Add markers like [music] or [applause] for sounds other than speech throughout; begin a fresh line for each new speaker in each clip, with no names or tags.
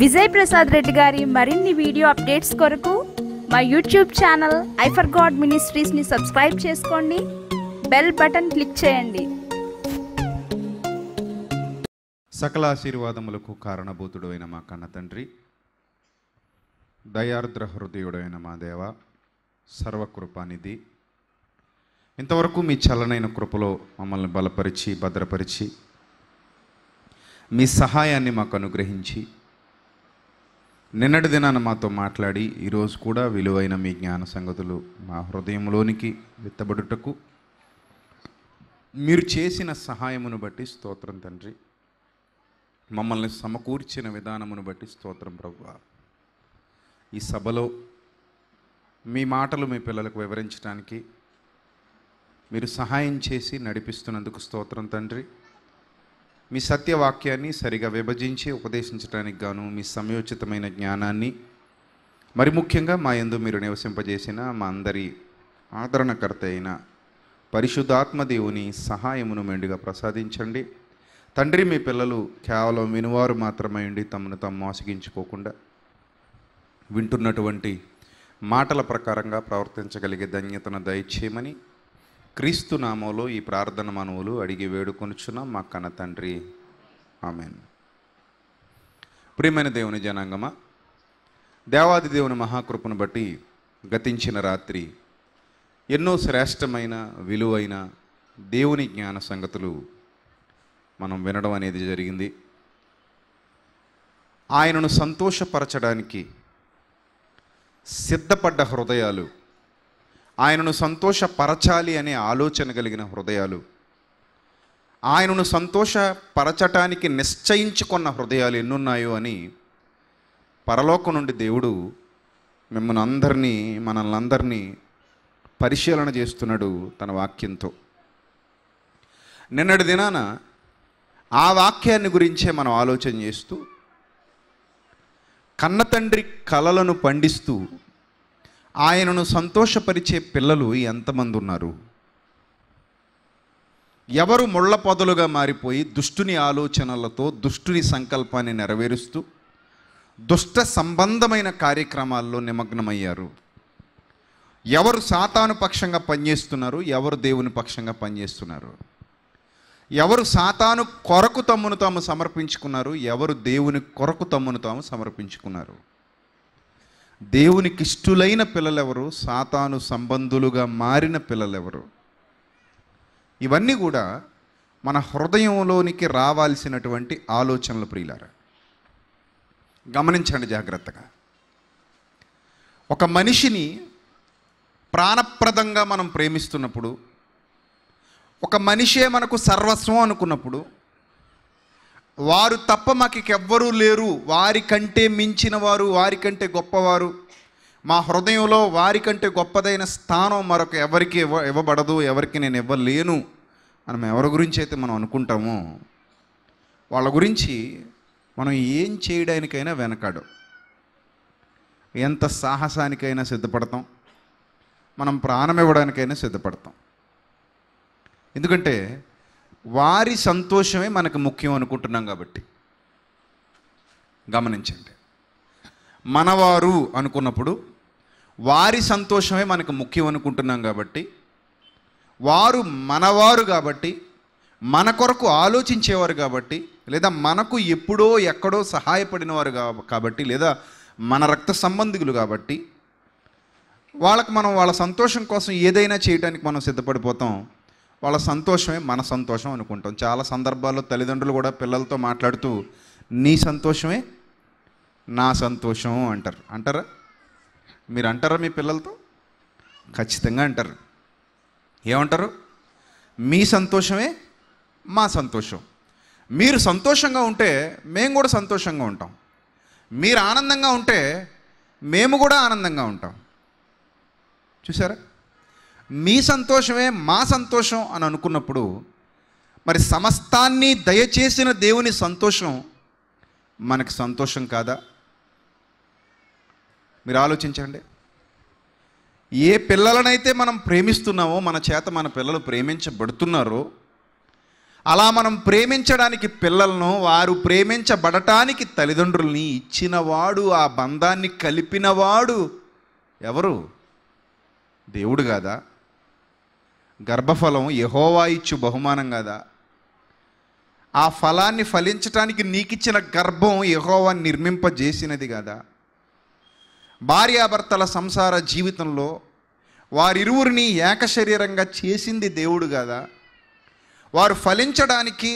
విజయ్ ప్రసాద్ రెడ్డి గారి మరిన్ని video updates కొరకు మా యూట్యూబ్ ఛానల్ ఐఫర్ గాడ్ మినిస్ట్రీస్ని సబ్స్క్రైబ్ చేసుకోండి బెల్ బటన్ క్లిక్ చేయండి
సకల ఆశీర్వాదములకు కారణభూతుడు అయిన మా కన్న తండ్రి దయార్ద్ర హృదయుడైన మా దేవ సర్వకృపానిధి ఇంతవరకు మీ చల్లనైన కృపలో మమ్మల్ని బలపరిచి భద్రపరిచి మీ సహాయాన్ని మాకు అనుగ్రహించి నిన్నటి దినాన్ని మాతో మాట్లాడి ఈరోజు కూడా విలువైన మీ జ్ఞాన సంగతులు మా హృదయంలోనికి విత్తబడుటకు మీరు చేసిన సహాయమును బట్టి స్తోత్రం తండ్రి మమ్మల్ని సమకూర్చిన విధానమును బట్టి స్తోత్రం ప్రభు ఈ సభలో మీ మాటలు మీ పిల్లలకు వివరించడానికి మీరు సహాయం చేసి నడిపిస్తున్నందుకు స్తోత్రం తండ్రి మీ సత్యవాక్యాన్ని సరిగా విభజించి ఉపదేశించడానికి గాను మీ సమయోచితమైన జ్ఞానాన్ని మరి ముఖ్యంగా మా ఎందు మీరు నివసింపజేసిన మా అందరి ఆదరణకర్త అయిన పరిశుద్ధాత్మ దేవుని సహాయమును మెండుగా ప్రసాదించండి తండ్రి మీ పిల్లలు కేవలం వినువారు మాత్రమే ఉండి తమను తాము మోసగించుకోకుండా వింటున్నటువంటి మాటల ప్రకారంగా ప్రవర్తించగలిగే ధన్యతను దయచేయమని క్రీస్తు నామంలో ఈ ప్రార్థన మనవులు అడిగి వేడుకొనుచున్నాం మా కన్న తండ్రి ఆమెన్ ప్రియమైన దేవుని జనాంగమ దేవాది దేవుని మహాకృపను బట్టి గతించిన రాత్రి ఎన్నో శ్రేష్టమైన విలువైన దేవుని జ్ఞాన సంగతులు మనం వినడం అనేది జరిగింది ఆయనను సంతోషపరచడానికి సిద్ధపడ్డ హృదయాలు ఆయనను సంతోషపరచాలి అనే ఆలోచన కలిగిన హృదయాలు ఆయనను సంతోషపరచటానికి నిశ్చయించుకున్న హృదయాలు ఎన్నున్నాయో అని పరలోకం నుండి దేవుడు మిమ్మల్ని అందరినీ మనల్ని అందరినీ పరిశీలన చేస్తున్నాడు తన వాక్యంతో నిన్నటి దినాన ఆ వాక్యాన్ని గురించే మనం ఆలోచన చేస్తూ కన్నతండ్రి కలలను పండిస్తూ ఆయనను సంతోషపరిచే పిల్లలు ఎంతమంది ఉన్నారు ఎవరు ముళ్ళ పొదలుగా మారిపోయి దుష్టుని ఆలోచనలతో దుష్టుని సంకల్పాన్ని నెరవేరుస్తూ దుష్ట సంబంధమైన కార్యక్రమాల్లో నిమగ్నమయ్యారు ఎవరు సాతాను పక్షంగా పనిచేస్తున్నారు ఎవరు దేవుని పక్షంగా పనిచేస్తున్నారు ఎవరు సాతాను కొరకు తమ్మును తాము సమర్పించుకున్నారు ఎవరు దేవుని కొరకు తమ్మును తాము సమర్పించుకున్నారు దేవునికి ఇష్టులైన పిల్లలెవరు సాతాను సంబంధులుగా మారిన పిల్లలెవరు ఇవన్నీ కూడా మన హృదయంలోనికి రావాల్సినటువంటి ఆలోచనలు ప్రియులారా గమనించండి జాగ్రత్తగా ఒక మనిషిని ప్రాణప్రదంగా మనం ప్రేమిస్తున్నప్పుడు ఒక మనిషే మనకు సర్వస్వం అనుకున్నప్పుడు వారు తప్ప మాకు ఎవ్వరూ లేరు వారికంటే మించిన వారు వారికంటే గొప్పవారు మా హృదయంలో వారికంటే గొప్పదైన స్థానం మరొక ఎవరికి ఇవ్వ ఇవ్వబడదు ఎవరికి నేను ఇవ్వలేను మనం ఎవరి గురించి అయితే మనం అనుకుంటామో వాళ్ళ గురించి మనం ఏం చేయడానికైనా వెనకాడు ఎంత సాహసానికైనా సిద్ధపడతాం మనం ప్రాణం ఇవ్వడానికైనా సిద్ధపడతాం ఎందుకంటే వారి సంతోషమే మనకు ముఖ్యం అనుకుంటున్నాం కాబట్టి గమనించండి మనవారు అనుకున్నప్పుడు వారి సంతోషమే మనకు ముఖ్యం అనుకుంటున్నాం కాబట్టి వారు మనవారు కాబట్టి మన కొరకు ఆలోచించేవారు కాబట్టి లేదా మనకు ఎప్పుడో ఎక్కడో సహాయపడినవారు కాబట్టి లేదా మన రక్త సంబంధికులు కాబట్టి వాళ్ళకు మనం వాళ్ళ సంతోషం కోసం ఏదైనా చేయడానికి మనం సిద్ధపడిపోతాం వాళ్ళ సంతోషమే మన సంతోషం అనుకుంటాం చాలా సందర్భాల్లో తల్లిదండ్రులు కూడా పిల్లలతో మాట్లాడుతూ నీ సంతోషమే నా సంతోషం అంటారు అంటారా మీరు అంటారా మీ పిల్లలతో ఖచ్చితంగా అంటారు ఏమంటారు మీ సంతోషమే మా సంతోషం మీరు సంతోషంగా ఉంటే మేము కూడా సంతోషంగా ఉంటాం మీరు ఆనందంగా ఉంటే మేము కూడా ఆనందంగా ఉంటాం చూసారా మీ సంతోషమే మా సంతోషం అని అనుకున్నప్పుడు మరి సమస్తాన్ని దయచేసిన దేవుని సంతోషం మనకి సంతోషం కాదా మీరు ఆలోచించండి ఏ పిల్లలనైతే మనం ప్రేమిస్తున్నామో మన చేత మన పిల్లలు ప్రేమించబడుతున్నారో అలా మనం ప్రేమించడానికి పిల్లలను వారు ప్రేమించబడటానికి తల్లిదండ్రుల్ని ఇచ్చినవాడు ఆ బంధాన్ని కలిపినవాడు ఎవరు దేవుడు కాదా గర్భఫలం యహోవా ఇచ్చు బహుమానం కదా ఆ ఫలాన్ని ఫలించటానికి నీకిచ్చిన గర్భం యహోవా నిర్మింపజేసినది కదా భార్యాభర్తల సంసార జీవితంలో వారిరువురిని ఏకశరీరంగా చేసింది దేవుడు కదా వారు ఫలించడానికి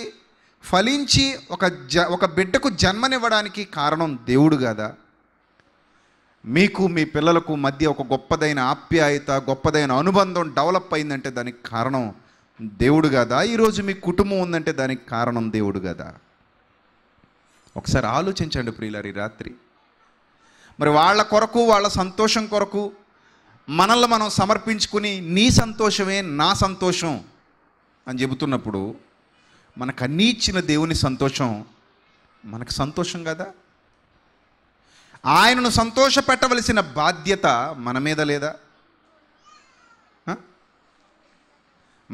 ఫలించి ఒక జ ఒక బిడ్డకు జన్మనివ్వడానికి కారణం దేవుడు కదా మీకు మీ పిల్లలకు మధ్య ఒక గొప్పదైన ఆప్యాయత గొప్పదైన అనుబంధం డెవలప్ అయిందంటే దానికి కారణం దేవుడు కదా ఈరోజు మీ కుటుంబం ఉందంటే దానికి కారణం దేవుడు కదా ఒకసారి ఆలోచించండి ప్రియులారి రాత్రి మరి వాళ్ళ కొరకు వాళ్ళ సంతోషం కొరకు మనల్ని మనం సమర్పించుకుని నీ సంతోషమే నా సంతోషం అని చెబుతున్నప్పుడు మనకు అన్నీ ఇచ్చిన దేవుని సంతోషం మనకు సంతోషం కదా ఆయనను సంతోషపెట్టవలసిన బాధ్యత మన మీద లేదా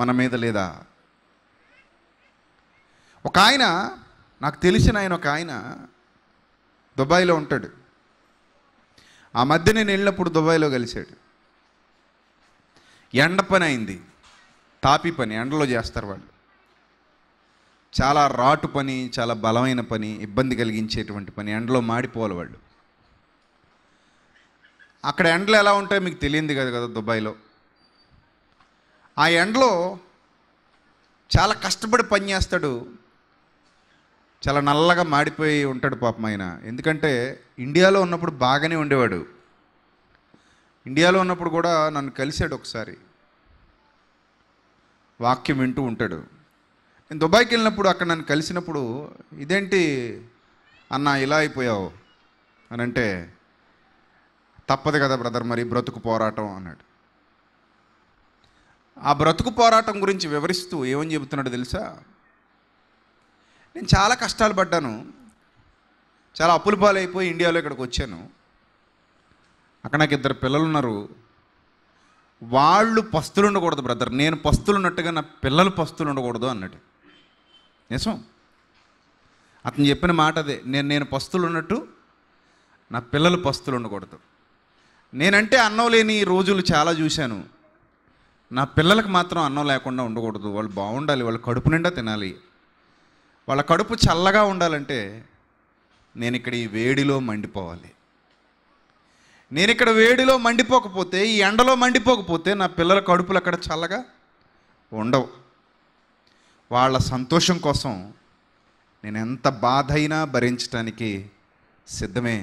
మన మీద లేదా ఒక ఆయన నాకు తెలిసిన ఆయన ఒక ఆయన దుబాయ్లో ఉంటాడు ఆ మధ్య నేను వెళ్ళినప్పుడు దుబాయ్లో కలిశాడు ఎండ పని అయింది తాపి పని ఎండలో చేస్తారు వాళ్ళు చాలా రాటు పని చాలా బలమైన పని ఇబ్బంది కలిగించేటువంటి పని ఎండలో మాడిపోవాలి వాళ్ళు అక్కడ ఎండలు ఎలా ఉంటాయో మీకు తెలియంది కదా కదా దుబాయ్లో ఆ ఎండలో చాలా కష్టపడి పనిచేస్తాడు చాలా నల్లగా మాడిపోయి ఉంటాడు పాపం ఆయన ఎందుకంటే ఇండియాలో ఉన్నప్పుడు బాగానే ఉండేవాడు ఇండియాలో ఉన్నప్పుడు కూడా నన్ను కలిశాడు ఒకసారి వాక్యం వింటూ ఉంటాడు నేను దుబాయ్కి వెళ్ళినప్పుడు అక్కడ నన్ను కలిసినప్పుడు ఇదేంటి అన్న ఇలా అయిపోయావు అని అంటే తప్పదు కదా బ్రదర్ మరి బ్రతుకు పోరాటం అన్నాడు ఆ బ్రతుకు పోరాటం గురించి వివరిస్తూ ఏమని చెబుతున్నాడు తెలుసా నేను చాలా కష్టాలు పడ్డాను చాలా అప్పుల పాలైపోయి ఇండియాలో ఇక్కడికి వచ్చాను అక్కడ నాకు ఇద్దరు పిల్లలు ఉన్నారు వాళ్ళు పస్తులు ఉండకూడదు బ్రదర్ నేను పస్తులు ఉన్నట్టుగా నా పిల్లలు పస్తులు ఉండకూడదు అన్నట్టు నిజం అతను చెప్పిన మాట అదే నేను నేను పస్తులు ఉన్నట్టు నా పిల్లలు పస్తులు ఉండకూడదు నేనంటే అన్నం లేని రోజులు చాలా చూశాను నా పిల్లలకు మాత్రం అన్నం లేకుండా ఉండకూడదు వాళ్ళు బాగుండాలి వాళ్ళ కడుపు నిండా తినాలి వాళ్ళ కడుపు చల్లగా ఉండాలంటే నేను ఇక్కడ ఈ వేడిలో మండిపోవాలి నేను ఇక్కడ వేడిలో మండిపోకపోతే ఈ ఎండలో మండిపోకపోతే నా పిల్లల కడుపులు అక్కడ చల్లగా ఉండవు వాళ్ళ సంతోషం కోసం నేను ఎంత బాధ అయినా భరించడానికి సిద్ధమే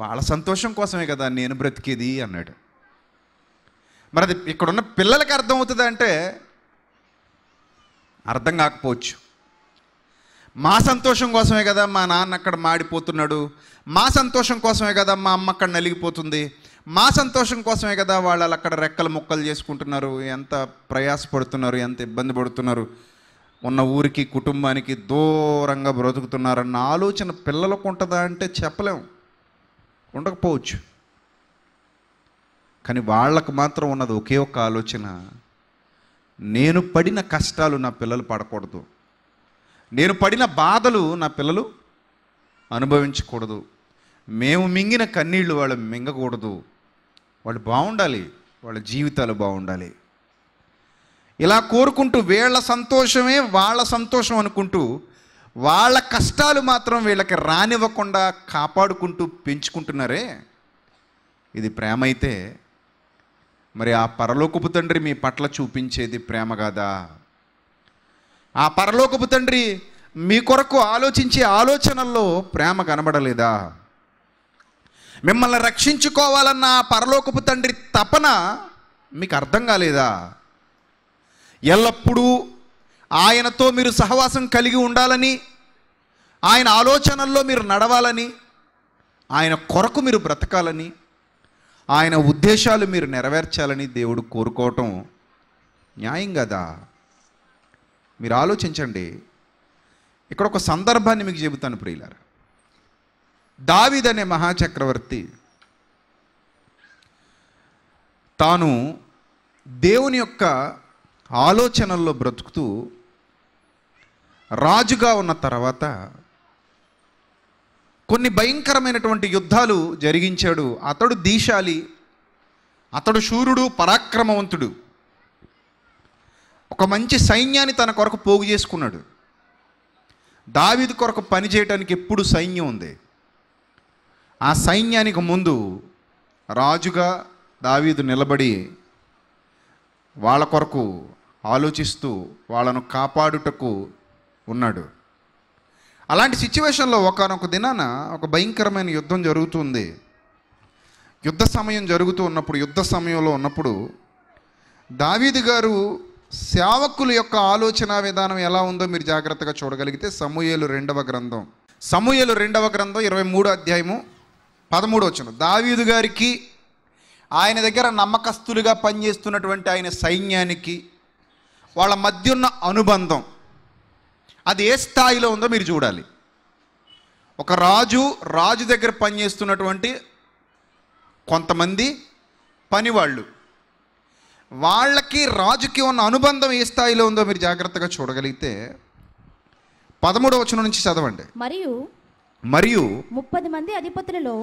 వాళ్ళ సంతోషం కోసమే కదా నేను బ్రతికేది అన్నాడు మరి అది ఇక్కడున్న పిల్లలకి అర్థమవుతుంది అంటే అర్థం కాకపోవచ్చు మా సంతోషం కోసమే కదా మా నాన్న అక్కడ మాడిపోతున్నాడు మా సంతోషం కోసమే కదా మా అమ్మ అక్కడ నలిగిపోతుంది మా సంతోషం కోసమే కదా వాళ్ళు అక్కడ రెక్కలు మొక్కలు చేసుకుంటున్నారు ఎంత ప్రయాసపడుతున్నారు ఎంత ఇబ్బంది పడుతున్నారు ఉన్న ఊరికి కుటుంబానికి దూరంగా బ్రతుకుతున్నారన్న ఆలోచన పిల్లలకు ఉంటుందా అంటే చెప్పలేము ఉండకపోవచ్చు కానీ వాళ్ళకు మాత్రం ఉన్నది ఒకే ఒక్క ఆలోచన నేను పడిన కష్టాలు నా పిల్లలు పడకూడదు నేను పడిన బాధలు నా పిల్లలు అనుభవించకూడదు మేము మింగిన కన్నీళ్ళు వాళ్ళు మింగకూడదు వాళ్ళు బాగుండాలి వాళ్ళ జీవితాలు బాగుండాలి ఇలా కోరుకుంటూ వీళ్ళ సంతోషమే వాళ్ళ సంతోషం అనుకుంటూ వాళ్ళ కష్టాలు మాత్రం వీళ్ళకి రానివ్వకుండా కాపాడుకుంటూ పెంచుకుంటున్నారే ఇది ప్రేమ అయితే మరి ఆ పరలోకపు తండ్రి మీ పట్ల చూపించేది ప్రేమ కాదా ఆ పరలోకపు తండ్రి మీ కొరకు ఆలోచించే ఆలోచనల్లో ప్రేమ కనబడలేదా మిమ్మల్ని రక్షించుకోవాలన్న పరలోకపు తండ్రి తపన మీకు అర్థం కాలేదా ఎల్లప్పుడూ ఆయనతో మీరు సహవాసం కలిగి ఉండాలని ఆయన ఆలోచనల్లో మీరు నడవాలని ఆయన కొరకు మీరు బ్రతకాలని ఆయన ఉద్దేశాలు మీరు నెరవేర్చాలని దేవుడు కోరుకోవటం న్యాయం కదా మీరు ఆలోచించండి ఇక్కడ ఒక సందర్భాన్ని మీకు చెబుతాను ప్రియులారా దావిద్ అనే మహాచక్రవర్తి తాను దేవుని యొక్క ఆలోచనల్లో బ్రతుకుతూ రాజుగా ఉన్న తర్వాత కొన్ని భయంకరమైనటువంటి యుద్ధాలు జరిగించాడు అతడు దీశాలి అతడు శూరుడు పరాక్రమవంతుడు ఒక మంచి సైన్యాన్ని తన కొరకు పోగు చేసుకున్నాడు దావిది కొరకు పనిచేయటానికి ఎప్పుడు సైన్యం ఉంది ఆ సైన్యానికి ముందు రాజుగా దావీదు నిలబడి వాళ్ళ కొరకు ఆలోచిస్తూ వాళ్ళను కాపాడుటకు ఉన్నాడు అలాంటి సిచ్యువేషన్లో ఒకనొక దినాన ఒక భయంకరమైన యుద్ధం జరుగుతుంది యుద్ధ సమయం జరుగుతూ ఉన్నప్పుడు యుద్ధ సమయంలో ఉన్నప్పుడు దావీది గారు సేవకులు యొక్క ఆలోచన విధానం ఎలా ఉందో మీరు జాగ్రత్తగా చూడగలిగితే సమూహలు రెండవ గ్రంథం సమూహలు రెండవ గ్రంథం ఇరవై మూడో అధ్యాయము పదమూడు వచ్చిన దావీదు గారికి ఆయన దగ్గర నమ్మకస్తులుగా పనిచేస్తున్నటువంటి ఆయన సైన్యానికి వాళ్ళ మధ్య ఉన్న అనుబంధం అది ఏ స్థాయిలో ఉందో మీరు చూడాలి ఒక రాజు రాజు దగ్గర పనిచేస్తున్నటువంటి కొంతమంది పనివాళ్ళు వాళ్ళకి రాజుకి ఉన్న అనుబంధం ఏ స్థాయిలో ఉందో మీరు జాగ్రత్తగా చూడగలిగితే పదమూడవ వచనం నుంచి చదవండి మరియు మరియు
ముప్పది మంది అధిపతులలో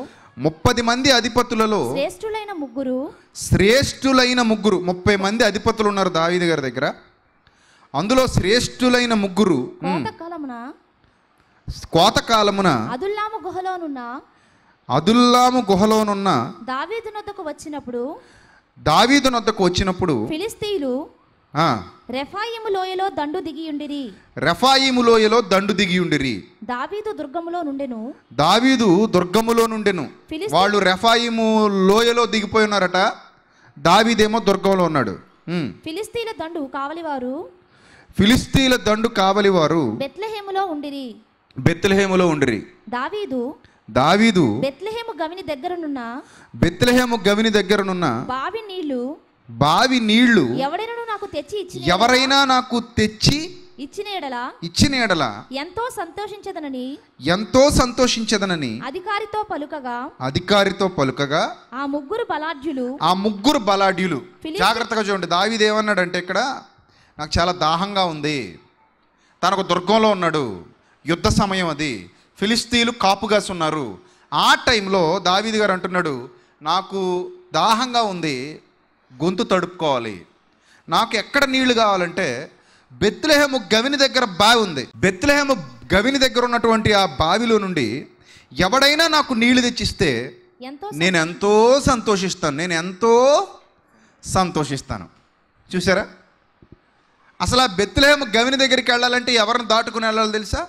ముప్పది మంది అధిపతులలో
శ్రేష్ఠులైన ముగ్గురు
శ్రేష్ఠులైన ముగ్గురు ముప్పై మంది అధిపతులు ఉన్నారు దావీది గారి దగ్గర అందులో శ్రేష్ఠులైన ముగ్గురు కోత కాలమున
అదుల్లాము గుహలోనున్న
అదుల్లాము గుహలోనున్న
దావీదు నొద్దకు వచ్చినప్పుడు
దావీదు నొద్దకు వచ్చినప్పుడు
ఫిలిస్తీలు రెఫాయిము లోయలో దండు దిగియుండిరి
రెఫాయిము లోయలో దండు దిగి ఉండిరి
దావీదు దుర్గములో నుండెను
దావీదు దుర్గములో నుండెను వాళ్ళు రెఫాయిము లోయలో దిగిపోయి ఉన్నారట దావీదేమో దుర్గంలో ఉన్నాడు
ఫిలిస్తీన్ల దండు కావలివారు
ఫిలిస్తీల దండు కావలి వారు
బెత్లహేములో ఉండిరి
బెత్లహేములో ఉండిరి దావీదు దావీదు
బెత్లహేము గవిని దగ్గర నున్న
బెత్లహేము గవిని దగ్గరనున్న
బావి నీళ్లు
బావి నీళ్లు
ఎవరైనా నాకు తెచ్చి ఇచ్చి ఎవరైనా
నాకు తెచ్చి ఇచ్చిన ఎడల ఇచ్చిన ఎడల
ఎంతో సంతోషించదనని
ఎంతో సంతోషించదనని
అధికారితో పలుకగా
అధికారితో పలుకగా
ఆ ముగ్గురు బలాఢ్యులు
ఆ ముగ్గురు బలాఢ్యులు జాగ్రత్తగా చూడండి దావీదేమన్నాడంటే ఇక్కడ నాకు చాలా దాహంగా ఉంది తనకు దుర్గంలో ఉన్నాడు యుద్ధ సమయం అది ఫిలిస్తీన్లు కాపుగాసున్నారు ఆ టైంలో దావీది గారు అంటున్నాడు నాకు దాహంగా ఉంది గొంతు తడుపుకోవాలి నాకు ఎక్కడ నీళ్లు కావాలంటే బెత్లెహేము గవిని దగ్గర బావి ఉంది బెత్లెహేము గవిని దగ్గర ఉన్నటువంటి ఆ బావిలో నుండి ఎవడైనా నాకు నీళ్లు తెచ్చిస్తే నేను ఎంతో సంతోషిస్తాను నేను ఎంతో సంతోషిస్తాను చూసారా అసలు ఆ బెత్తులేం గవిని దగ్గరికి వెళ్ళాలంటే ఎవరిని దాటుకుని వెళ్ళాలో తెలుసా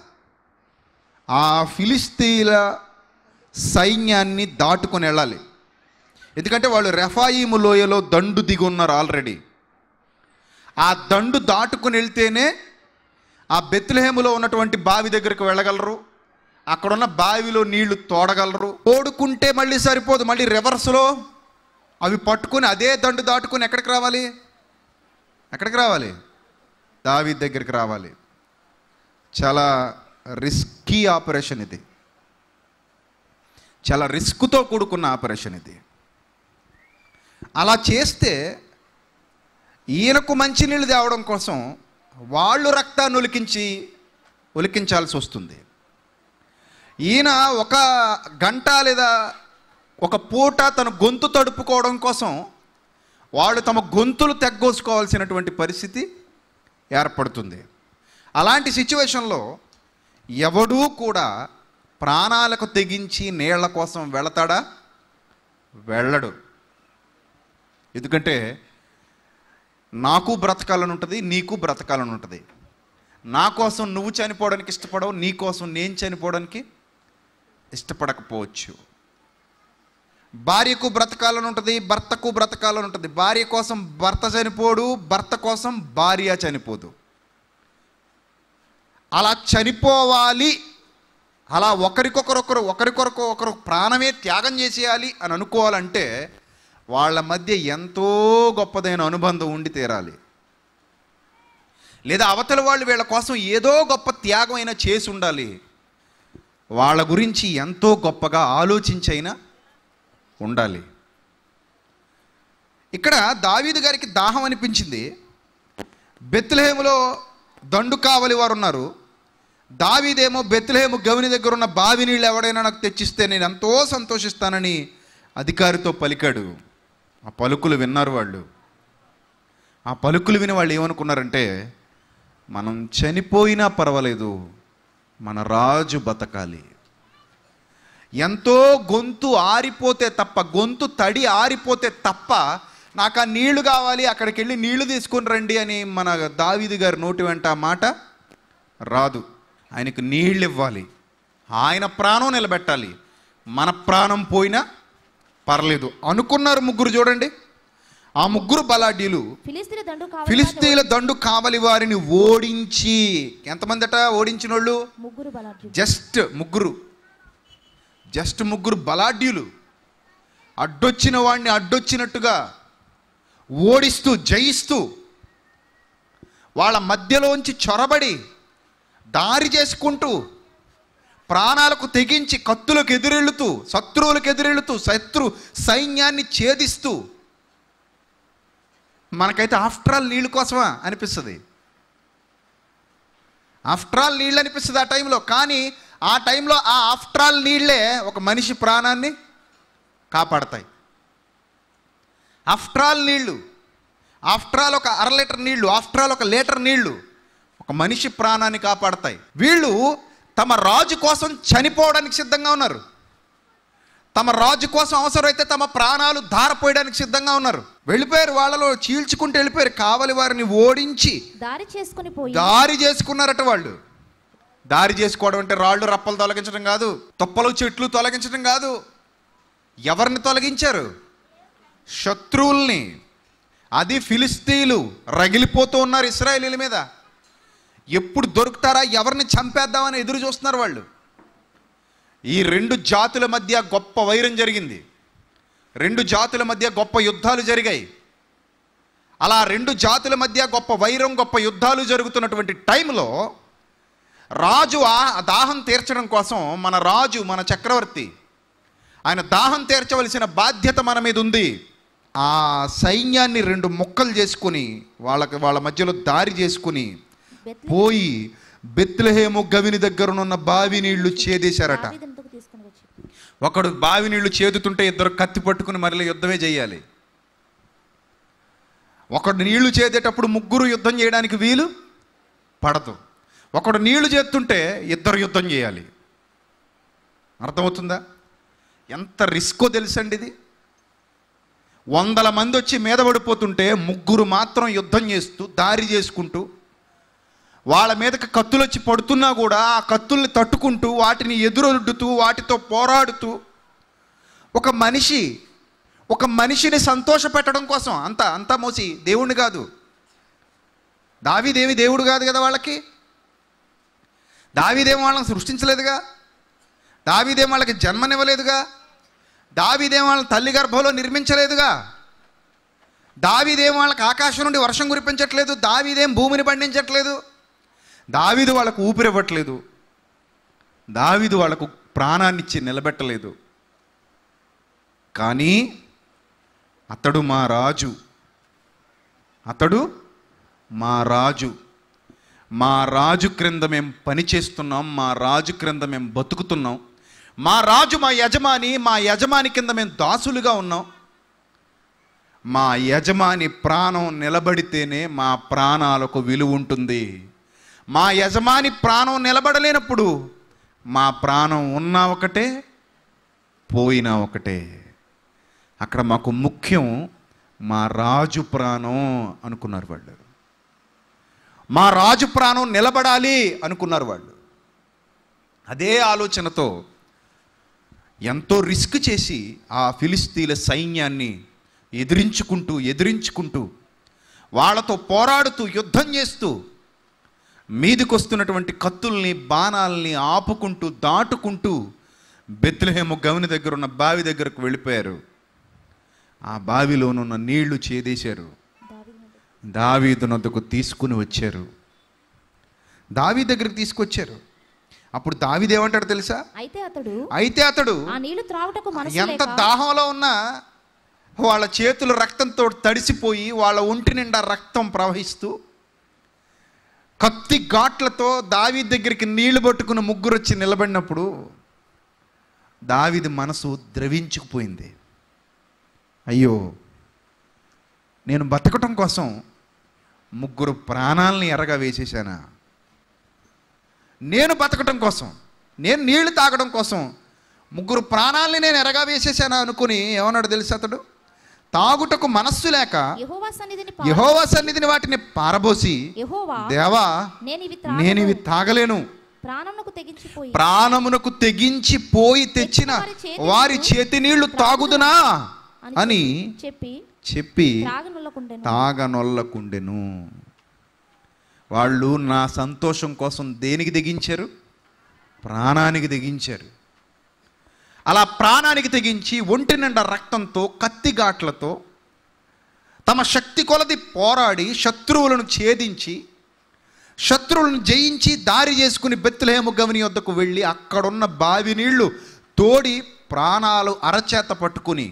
ఆ ఫిలిస్తీల సైన్యాన్ని దాటుకొని వెళ్ళాలి ఎందుకంటే వాళ్ళు రెఫాయిము లోయలో దండు దిగి ఉన్నారు ఆల్రెడీ ఆ దండు దాటుకుని వెళ్తేనే ఆ బెత్తులహేములో ఉన్నటువంటి బావి దగ్గరికి వెళ్ళగలరు అక్కడున్న బావిలో నీళ్లు తోడగలరు తోడుకుంటే మళ్ళీ సరిపోదు మళ్ళీ రివర్స్లో అవి పట్టుకుని అదే దండు దాటుకుని ఎక్కడికి రావాలి ఎక్కడికి రావాలి దావి దగ్గరికి రావాలి చాలా రిస్కీ ఆపరేషన్ ఇది చాలా రిస్క్తో కూడుకున్న ఆపరేషన్ ఇది అలా చేస్తే ఈయనకు మంచినీళ్ళు తేవడం కోసం వాళ్ళు రక్తాన్ని ఉలికించి ఉలికించాల్సి వస్తుంది ఈయన ఒక గంట లేదా ఒక పూట తన గొంతు తడుపుకోవడం కోసం వాళ్ళు తమ గొంతులు తెగ్గోసుకోవాల్సినటువంటి పరిస్థితి ఏర్పడుతుంది అలాంటి సిచ్యువేషన్లో ఎవడూ కూడా ప్రాణాలకు తెగించి నీళ్ల కోసం వెళతాడా వెళ్ళడు ఎందుకంటే నాకు బ్రతకాలని ఉంటుంది నీకు బ్రతకాలని ఉంటుంది నా కోసం నువ్వు చనిపోవడానికి ఇష్టపడవు నీ కోసం నేను చనిపోవడానికి ఇష్టపడకపోవచ్చు భార్యకు బ్రతకాలని ఉంటుంది భర్తకు బ్రతకాలని ఉంటుంది భార్య కోసం భర్త చనిపోడు భర్త కోసం భార్య చనిపోదు అలా చనిపోవాలి అలా ఒకరికొకరొకరు ఒకరికొరకు ఒకరు ప్రాణమే త్యాగం చేసేయాలి అని అనుకోవాలంటే వాళ్ళ మధ్య ఎంతో గొప్పదైన అనుబంధం ఉండి తీరాలి లేదా అవతల వాళ్ళు వీళ్ళ కోసం ఏదో గొప్ప త్యాగం అయినా చేసి ఉండాలి వాళ్ళ గురించి ఎంతో గొప్పగా ఆలోచించైనా ఉండాలి ఇక్కడ దావీదు గారికి దాహం అనిపించింది బెత్లహేములో దండు కావలి వారు ఉన్నారు దావీదేమో బెత్లహేము గవిని దగ్గర ఉన్న బావి నీళ్ళు ఎవడైనా నాకు తెచ్చిస్తే నేను ఎంతో సంతోషిస్తానని అధికారితో పలికాడు ఆ పలుకులు విన్నారు వాళ్ళు ఆ పలుకులు విని వాళ్ళు ఏమనుకున్నారంటే మనం చనిపోయినా పర్వాలేదు మన రాజు బతకాలి ఎంతో గొంతు ఆరిపోతే తప్ప గొంతు తడి ఆరిపోతే తప్ప నాకు ఆ నీళ్లు కావాలి అక్కడికి వెళ్ళి నీళ్లు తీసుకుని రండి అని మన దావీది గారు నోటి వెంట మాట రాదు ఆయనకు నీళ్ళు ఇవ్వాలి ఆయన ప్రాణం నిలబెట్టాలి మన ప్రాణం పోయినా పర్లేదు అనుకున్నారు ముగ్గురు చూడండి ఆ ముగ్గురు బలాఢ్యులు
ఫిలిస్తీన్ల దండు
కావలి వారిని ఓడించి ఎంతమంది అట ఓడించిన వాళ్ళు జస్ట్ ముగ్గురు జస్ట్ ముగ్గురు బలాఢ్యులు అడ్డొచ్చిన వాడిని అడ్డొచ్చినట్టుగా ఓడిస్తూ జయిస్తూ వాళ్ళ మధ్యలోంచి చొరబడి దారి చేసుకుంటూ ప్రాణాలకు తెగించి కత్తులకు ఎదురెళ్తూ శత్రువులకు ఎదురెళ్తూ శత్రు సైన్యాన్ని ఛేదిస్తూ మనకైతే ఆఫ్టర్ ఆల్ నీళ్ళు కోసమా అనిపిస్తుంది ఆఫ్టర్ ఆల్ నీళ్ళు అనిపిస్తుంది ఆ టైంలో కానీ ఆ టైంలో ఆ ఆఫ్ట్రాల్ నీళ్లే ఒక మనిషి ప్రాణాన్ని కాపాడతాయి ఆఫ్ట్రాల్ నీళ్లు ఆఫ్ట్రాల్ ఒక అర లీటర్ నీళ్లు ఆఫ్ట్రాల్ ఒక లీటర్ నీళ్లు ఒక మనిషి ప్రాణాన్ని కాపాడతాయి వీళ్ళు తమ రాజు కోసం చనిపోవడానికి సిద్ధంగా ఉన్నారు తమ రాజు కోసం అవసరమైతే తమ ప్రాణాలు ధారపోయడానికి సిద్ధంగా ఉన్నారు వెళ్ళిపోయారు వాళ్ళలో చీల్చుకుంటూ వెళ్ళిపోయారు కావలి వారిని ఓడించి
దారి చేసుకుని దారి
చేసుకున్నారట వాళ్ళు దారి చేసుకోవడం అంటే రాళ్ళు రప్పలు తొలగించడం కాదు తొప్పలు చెట్లు తొలగించడం కాదు ఎవరిని తొలగించారు శత్రువుల్ని అది ఫిలిస్తీన్లు రగిలిపోతూ ఉన్నారు ఇస్రాయలీల మీద ఎప్పుడు దొరుకుతారా ఎవరిని చంపేద్దామని ఎదురు చూస్తున్నారు వాళ్ళు ఈ రెండు జాతుల మధ్య గొప్ప వైరం జరిగింది రెండు జాతుల మధ్య గొప్ప యుద్ధాలు జరిగాయి అలా రెండు జాతుల మధ్య గొప్ప వైరం గొప్ప యుద్ధాలు జరుగుతున్నటువంటి టైంలో రాజు ఆ దాహం తీర్చడం కోసం మన రాజు మన చక్రవర్తి ఆయన దాహం తీర్చవలసిన బాధ్యత మన మీద ఉంది ఆ సైన్యాన్ని రెండు మొక్కలు చేసుకుని వాళ్ళకి వాళ్ళ మధ్యలో దారి చేసుకుని పోయి బెత్లహేము గవిని దగ్గరనున్న బావి నీళ్లు చేదేశారట ఒకడు బావి నీళ్లు చేదుతుంటే ఇద్దరు కత్తి పట్టుకుని మరల యుద్ధమే చేయాలి ఒకడు నీళ్లు చేదేటప్పుడు ముగ్గురు యుద్ధం చేయడానికి వీలు పడదు ఒకడు నీళ్లు చేస్తుంటే ఇద్దరు యుద్ధం చేయాలి అర్థమవుతుందా ఎంత రిస్కో తెలుసండి ఇది వందల మంది వచ్చి మీద పడిపోతుంటే ముగ్గురు మాత్రం యుద్ధం చేస్తూ దారి చేసుకుంటూ వాళ్ళ మీదకి కత్తులు వచ్చి పడుతున్నా కూడా ఆ కత్తుల్ని తట్టుకుంటూ వాటిని ఎదురొడ్డుతూ వాటితో పోరాడుతూ ఒక మనిషి ఒక మనిషిని సంతోషపెట్టడం కోసం అంత అంతా మోసి దేవుణ్ణి కాదు దావి దేవి దేవుడు కాదు కదా వాళ్ళకి దావీదేం వాళ్ళని సృష్టించలేదుగా దావీదేం వాళ్ళకి జన్మనివ్వలేదుగా దావీదేం వాళ్ళని తల్లి గర్భంలో నిర్మించలేదుగా దావీదేం వాళ్ళకి ఆకాశం నుండి వర్షం కురిపించట్లేదు దావీదేం భూమిని పండించట్లేదు దావీదు వాళ్ళకు ఊపిరివ్వట్లేదు దావీదు వాళ్ళకు ప్రాణాన్నిచ్చి నిలబెట్టలేదు కానీ అతడు మా రాజు అతడు మా రాజు మా రాజు క్రింద మేము పనిచేస్తున్నాం మా రాజు క్రింద మేము బతుకుతున్నాం మా రాజు మా యజమాని మా యజమాని కింద మేము దాసులుగా ఉన్నాం మా యజమాని ప్రాణం నిలబడితేనే మా ప్రాణాలకు విలువ ఉంటుంది మా యజమాని ప్రాణం నిలబడలేనప్పుడు మా ప్రాణం ఉన్నా ఒకటే పోయినా ఒకటే అక్కడ మాకు ముఖ్యం మా రాజు ప్రాణం అనుకున్నారు వాళ్ళు మా రాజు ప్రాణం నిలబడాలి అనుకున్నారు వాళ్ళు అదే ఆలోచనతో ఎంతో రిస్క్ చేసి ఆ ఫిలిస్తీన్ల సైన్యాన్ని ఎదిరించుకుంటూ ఎదిరించుకుంటూ వాళ్ళతో పోరాడుతూ యుద్ధం చేస్తూ మీదికొస్తున్నటువంటి కత్తుల్ని బాణాలని ఆపుకుంటూ దాటుకుంటూ బెత్లహేము గవని దగ్గర ఉన్న బావి దగ్గరకు వెళ్ళిపోయారు ఆ బావిలోనున్న నీళ్లు చేదేశారు దావీదునొద్దకు తీసుకుని వచ్చారు దావి దగ్గరికి తీసుకొచ్చారు అప్పుడు దావిదేమంటాడు తెలుసా అయితే అతడు అయితే అతడు
ఎంత దాహంలో ఉన్నా
వాళ్ళ చేతులు రక్తంతో తడిసిపోయి వాళ్ళ ఒంటి నిండా రక్తం ప్రవహిస్తూ కత్తి ఘాట్లతో దావి దగ్గరికి నీళ్లు పట్టుకున్న ముగ్గురు వచ్చి నిలబడినప్పుడు దావిది మనసు ద్రవించుకుపోయింది అయ్యో నేను బతకటం కోసం ముగ్గురు ప్రాణాలని ఎర్రగా వేసేసానా నేను బతకటం కోసం నేను నీళ్లు తాగడం కోసం ముగ్గురు ప్రాణాలని నేను ఎరగా వేసేసానా అనుకుని ఏమన్నాడు తెలుసు అతడు తాగుటకు మనస్సు లేక
యహోవా సన్నిధిని
వాటిని పారబోసి దేవా నేను ఇవి తాగలేను ప్రాణమునకు తెగించి పోయి తెచ్చిన వారి చేతి నీళ్లు తాగుదునా
అని చెప్పి
చెప్పి తాగనొల్లకుండెను వాళ్ళు నా సంతోషం కోసం దేనికి తెగించారు ప్రాణానికి తెగించారు అలా ప్రాణానికి తెగించి ఒంటి నిండా రక్తంతో కత్తిఘాట్లతో తమ శక్తి కొలది పోరాడి శత్రువులను ఛేదించి శత్రువులను జయించి దారి చేసుకుని బెత్తులహేము గమని వద్దకు వెళ్ళి అక్కడున్న బావి నీళ్లు తోడి ప్రాణాలు అరచేత పట్టుకుని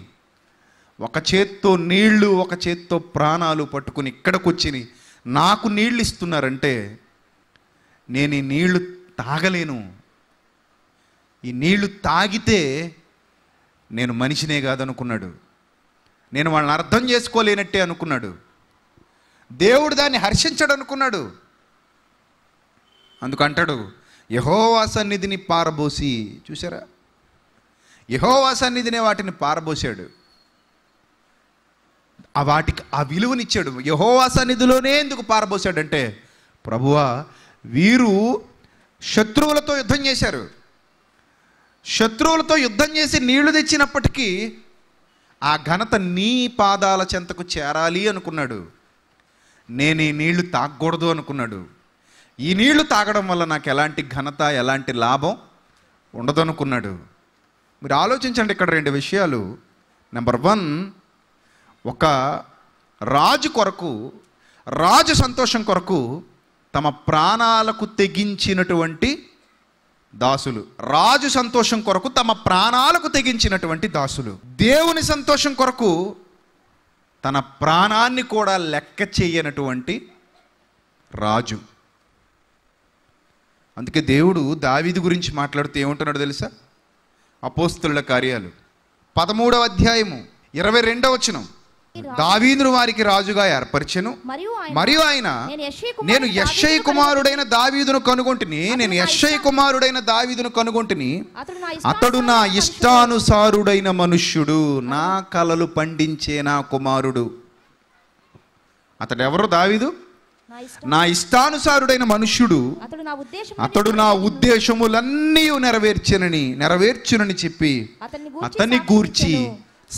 ఒక చేత్తో నీళ్లు ఒక చేత్తో ప్రాణాలు పట్టుకుని ఇక్కడికొచ్చి నాకు నీళ్ళు ఇస్తున్నారంటే నేను ఈ నీళ్లు తాగలేను ఈ నీళ్లు తాగితే నేను మనిషినే కాదనుకున్నాడు నేను వాళ్ళని అర్థం చేసుకోలేనట్టే అనుకున్నాడు దేవుడు దాన్ని హర్షించడు అనుకున్నాడు అందుకంటాడు యహోవా సన్నిధిని పారబోసి చూసారా యహోవా సన్నిధినే వాటిని పారబోసాడు ఆ వాటికి ఆ విలువనిచ్చాడు యహోవా సన్నిధిలోనే ఎందుకు పారబోసాడంటే ప్రభువా వీరు శత్రువులతో యుద్ధం చేశారు శత్రువులతో యుద్ధం చేసి నీళ్లు తెచ్చినప్పటికీ ఆ ఘనత నీ పాదాల చెంతకు చేరాలి అనుకున్నాడు నేను ఈ నీళ్లు తాగకూడదు అనుకున్నాడు ఈ నీళ్లు తాగడం వల్ల నాకు ఎలాంటి ఘనత ఎలాంటి లాభం ఉండదు అనుకున్నాడు మీరు ఆలోచించండి ఇక్కడ రెండు విషయాలు నెంబర్ వన్ ఒక రాజు కొరకు రాజు సంతోషం కొరకు తమ ప్రాణాలకు తెగించినటువంటి దాసులు రాజు సంతోషం కొరకు తమ ప్రాణాలకు తెగించినటువంటి దాసులు దేవుని సంతోషం కొరకు తన ప్రాణాన్ని కూడా లెక్క చేయనటువంటి రాజు అందుకే దేవుడు దావిది గురించి మాట్లాడుతూ ఏమంటున్నాడు తెలుసా అపోస్తుల కార్యాలు పదమూడవ అధ్యాయము ఇరవై రెండవ వచనం దావీంద్రు వారికి రాజుగా ఏర్పరిచెను
మరియు ఆయన నేను యశ్ఐ కుమారుడైన
దావీదును కనుగొంటిని నేను యశ్ఐ కుమారుడైన దావీదును కనుగొంటిని అతడు నా ఇష్టానుసారుడైన మనుష్యుడు నా కలలు పండించే నా కుమారుడు అతడు ఎవరు దావీదు నా ఇష్టానుసారుడైన మనుష్యుడు అతడు నా ఉద్దేశములన్నీ నెరవేర్చనని నెరవేర్చునని చెప్పి
అతన్ని గూర్చి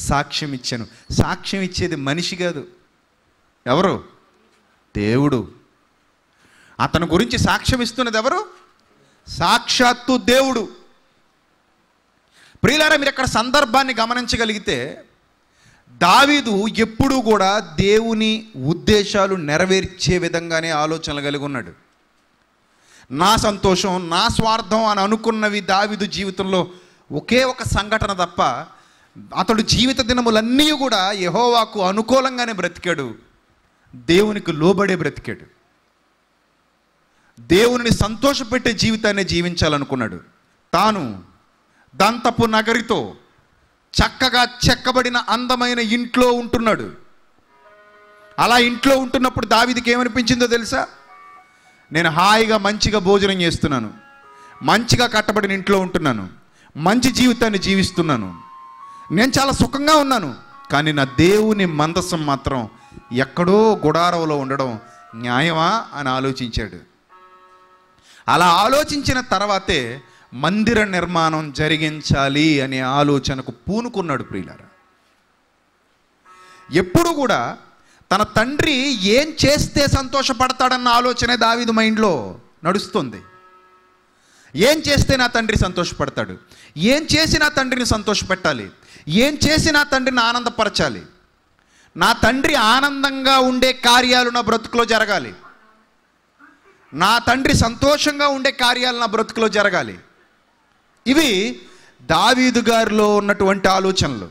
సాక్ష్యం ఇచ్చాను సాక్ష్యం ఇచ్చేది మనిషి కాదు ఎవరు దేవుడు అతని గురించి సాక్ష్యం ఇస్తున్నది ఎవరు సాక్షాత్తు దేవుడు ప్రియులారా మీరు అక్కడ సందర్భాన్ని గమనించగలిగితే దావీదు ఎప్పుడూ కూడా దేవుని ఉద్దేశాలు నెరవేర్చే విధంగానే ఆలోచనలు కలిగి ఉన్నాడు నా సంతోషం నా స్వార్థం అని అనుకున్నవి దావిదు జీవితంలో ఒకే ఒక సంఘటన తప్ప అతడు జీవిత దినములన్నీ కూడా యహోవాకు అనుకూలంగానే బ్రతికాడు దేవునికి లోబడే బ్రతికాడు దేవుని సంతోషపెట్టే జీవితాన్ని జీవించాలనుకున్నాడు తాను దంతపు నగరితో చక్కగా చెక్కబడిన అందమైన ఇంట్లో ఉంటున్నాడు అలా ఇంట్లో ఉంటున్నప్పుడు దావిదికి ఏమనిపించిందో తెలుసా నేను హాయిగా మంచిగా భోజనం చేస్తున్నాను మంచిగా కట్టబడిన ఇంట్లో ఉంటున్నాను మంచి జీవితాన్ని జీవిస్తున్నాను నేను చాలా సుఖంగా ఉన్నాను కానీ నా దేవుని మందసం మాత్రం ఎక్కడో గుడారంలో ఉండడం న్యాయమా అని ఆలోచించాడు అలా ఆలోచించిన తర్వాతే మందిర నిర్మాణం జరిగించాలి అనే ఆలోచనకు పూనుకున్నాడు ప్రియులార ఎప్పుడు కూడా తన తండ్రి ఏం చేస్తే సంతోషపడతాడన్న ఆలోచనే దావిదు మైండ్లో నడుస్తుంది ఏం చేస్తే నా తండ్రి సంతోషపడతాడు ఏం చేసి నా తండ్రిని సంతోషపెట్టాలి ఏం చేసి నా తండ్రిని ఆనందపరచాలి నా తండ్రి ఆనందంగా ఉండే కార్యాలు నా బ్రతుకులో జరగాలి నా తండ్రి సంతోషంగా ఉండే కార్యాలు నా బ్రతుకులో జరగాలి ఇవి దావీదు గారిలో ఉన్నటువంటి ఆలోచనలు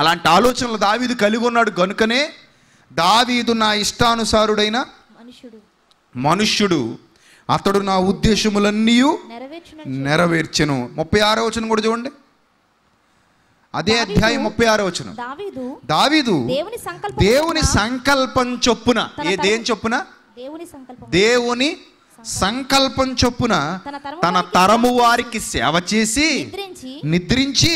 అలాంటి ఆలోచనలు దావీదు కలిగి ఉన్నాడు కనుకనే దావీదు నా ఇష్టానుసారుడైన మనుష్యుడు అతడు నా ఉద్దేశములన్నీ నెరవేర్చను ముప్పై ఆరో వచనం కూడా చూడండి అదే అధ్యాయం ముప్పై ఆరో వచ్చిన
దావీదు దేవుని
సంకల్పం చొప్పున ఏ దేని చొప్పున
దేవుని సంకల్పం
దేవుని సంకల్పం చొప్పున తన తరము వారికి సేవ చేసి నిద్రించి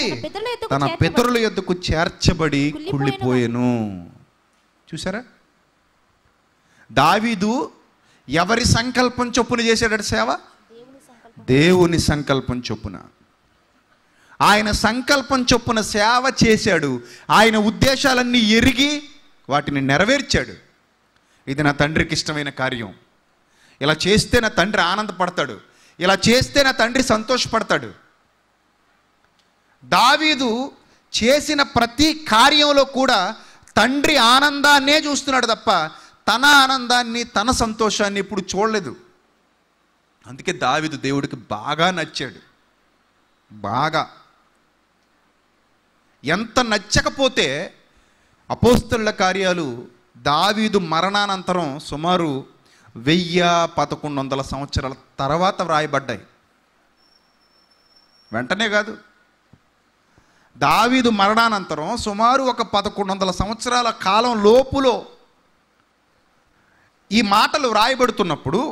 తన పితరుల యొద్దకు చేర్చబడి కుళ్ళిపోయాను చూసారా దావీదు ఎవరి సంకల్పం చొప్పున చేశాడట సేవ దేవుని సంకల్పం చొప్పున ఆయన సంకల్పం చొప్పున సేవ చేశాడు ఆయన ఉద్దేశాలన్నీ ఎరిగి వాటిని నెరవేర్చాడు ఇది నా తండ్రికి ఇష్టమైన కార్యం ఇలా చేస్తే నా తండ్రి ఆనందపడతాడు ఇలా చేస్తే నా తండ్రి సంతోషపడతాడు దావీదు చేసిన ప్రతి కార్యంలో కూడా తండ్రి ఆనందాన్నే చూస్తున్నాడు తప్ప తన ఆనందాన్ని తన సంతోషాన్ని ఇప్పుడు చూడలేదు అందుకే దావిదు దేవుడికి బాగా నచ్చాడు బాగా ఎంత నచ్చకపోతే అపోస్తుల కార్యాలు దావీదు మరణానంతరం సుమారు వెయ్యి పదకొండు వందల సంవత్సరాల తర్వాత వ్రాయబడ్డాయి వెంటనే కాదు దావీదు మరణానంతరం సుమారు ఒక పదకొండు వందల సంవత్సరాల కాలం లోపులో ఈ మాటలు వ్రాయబడుతున్నప్పుడు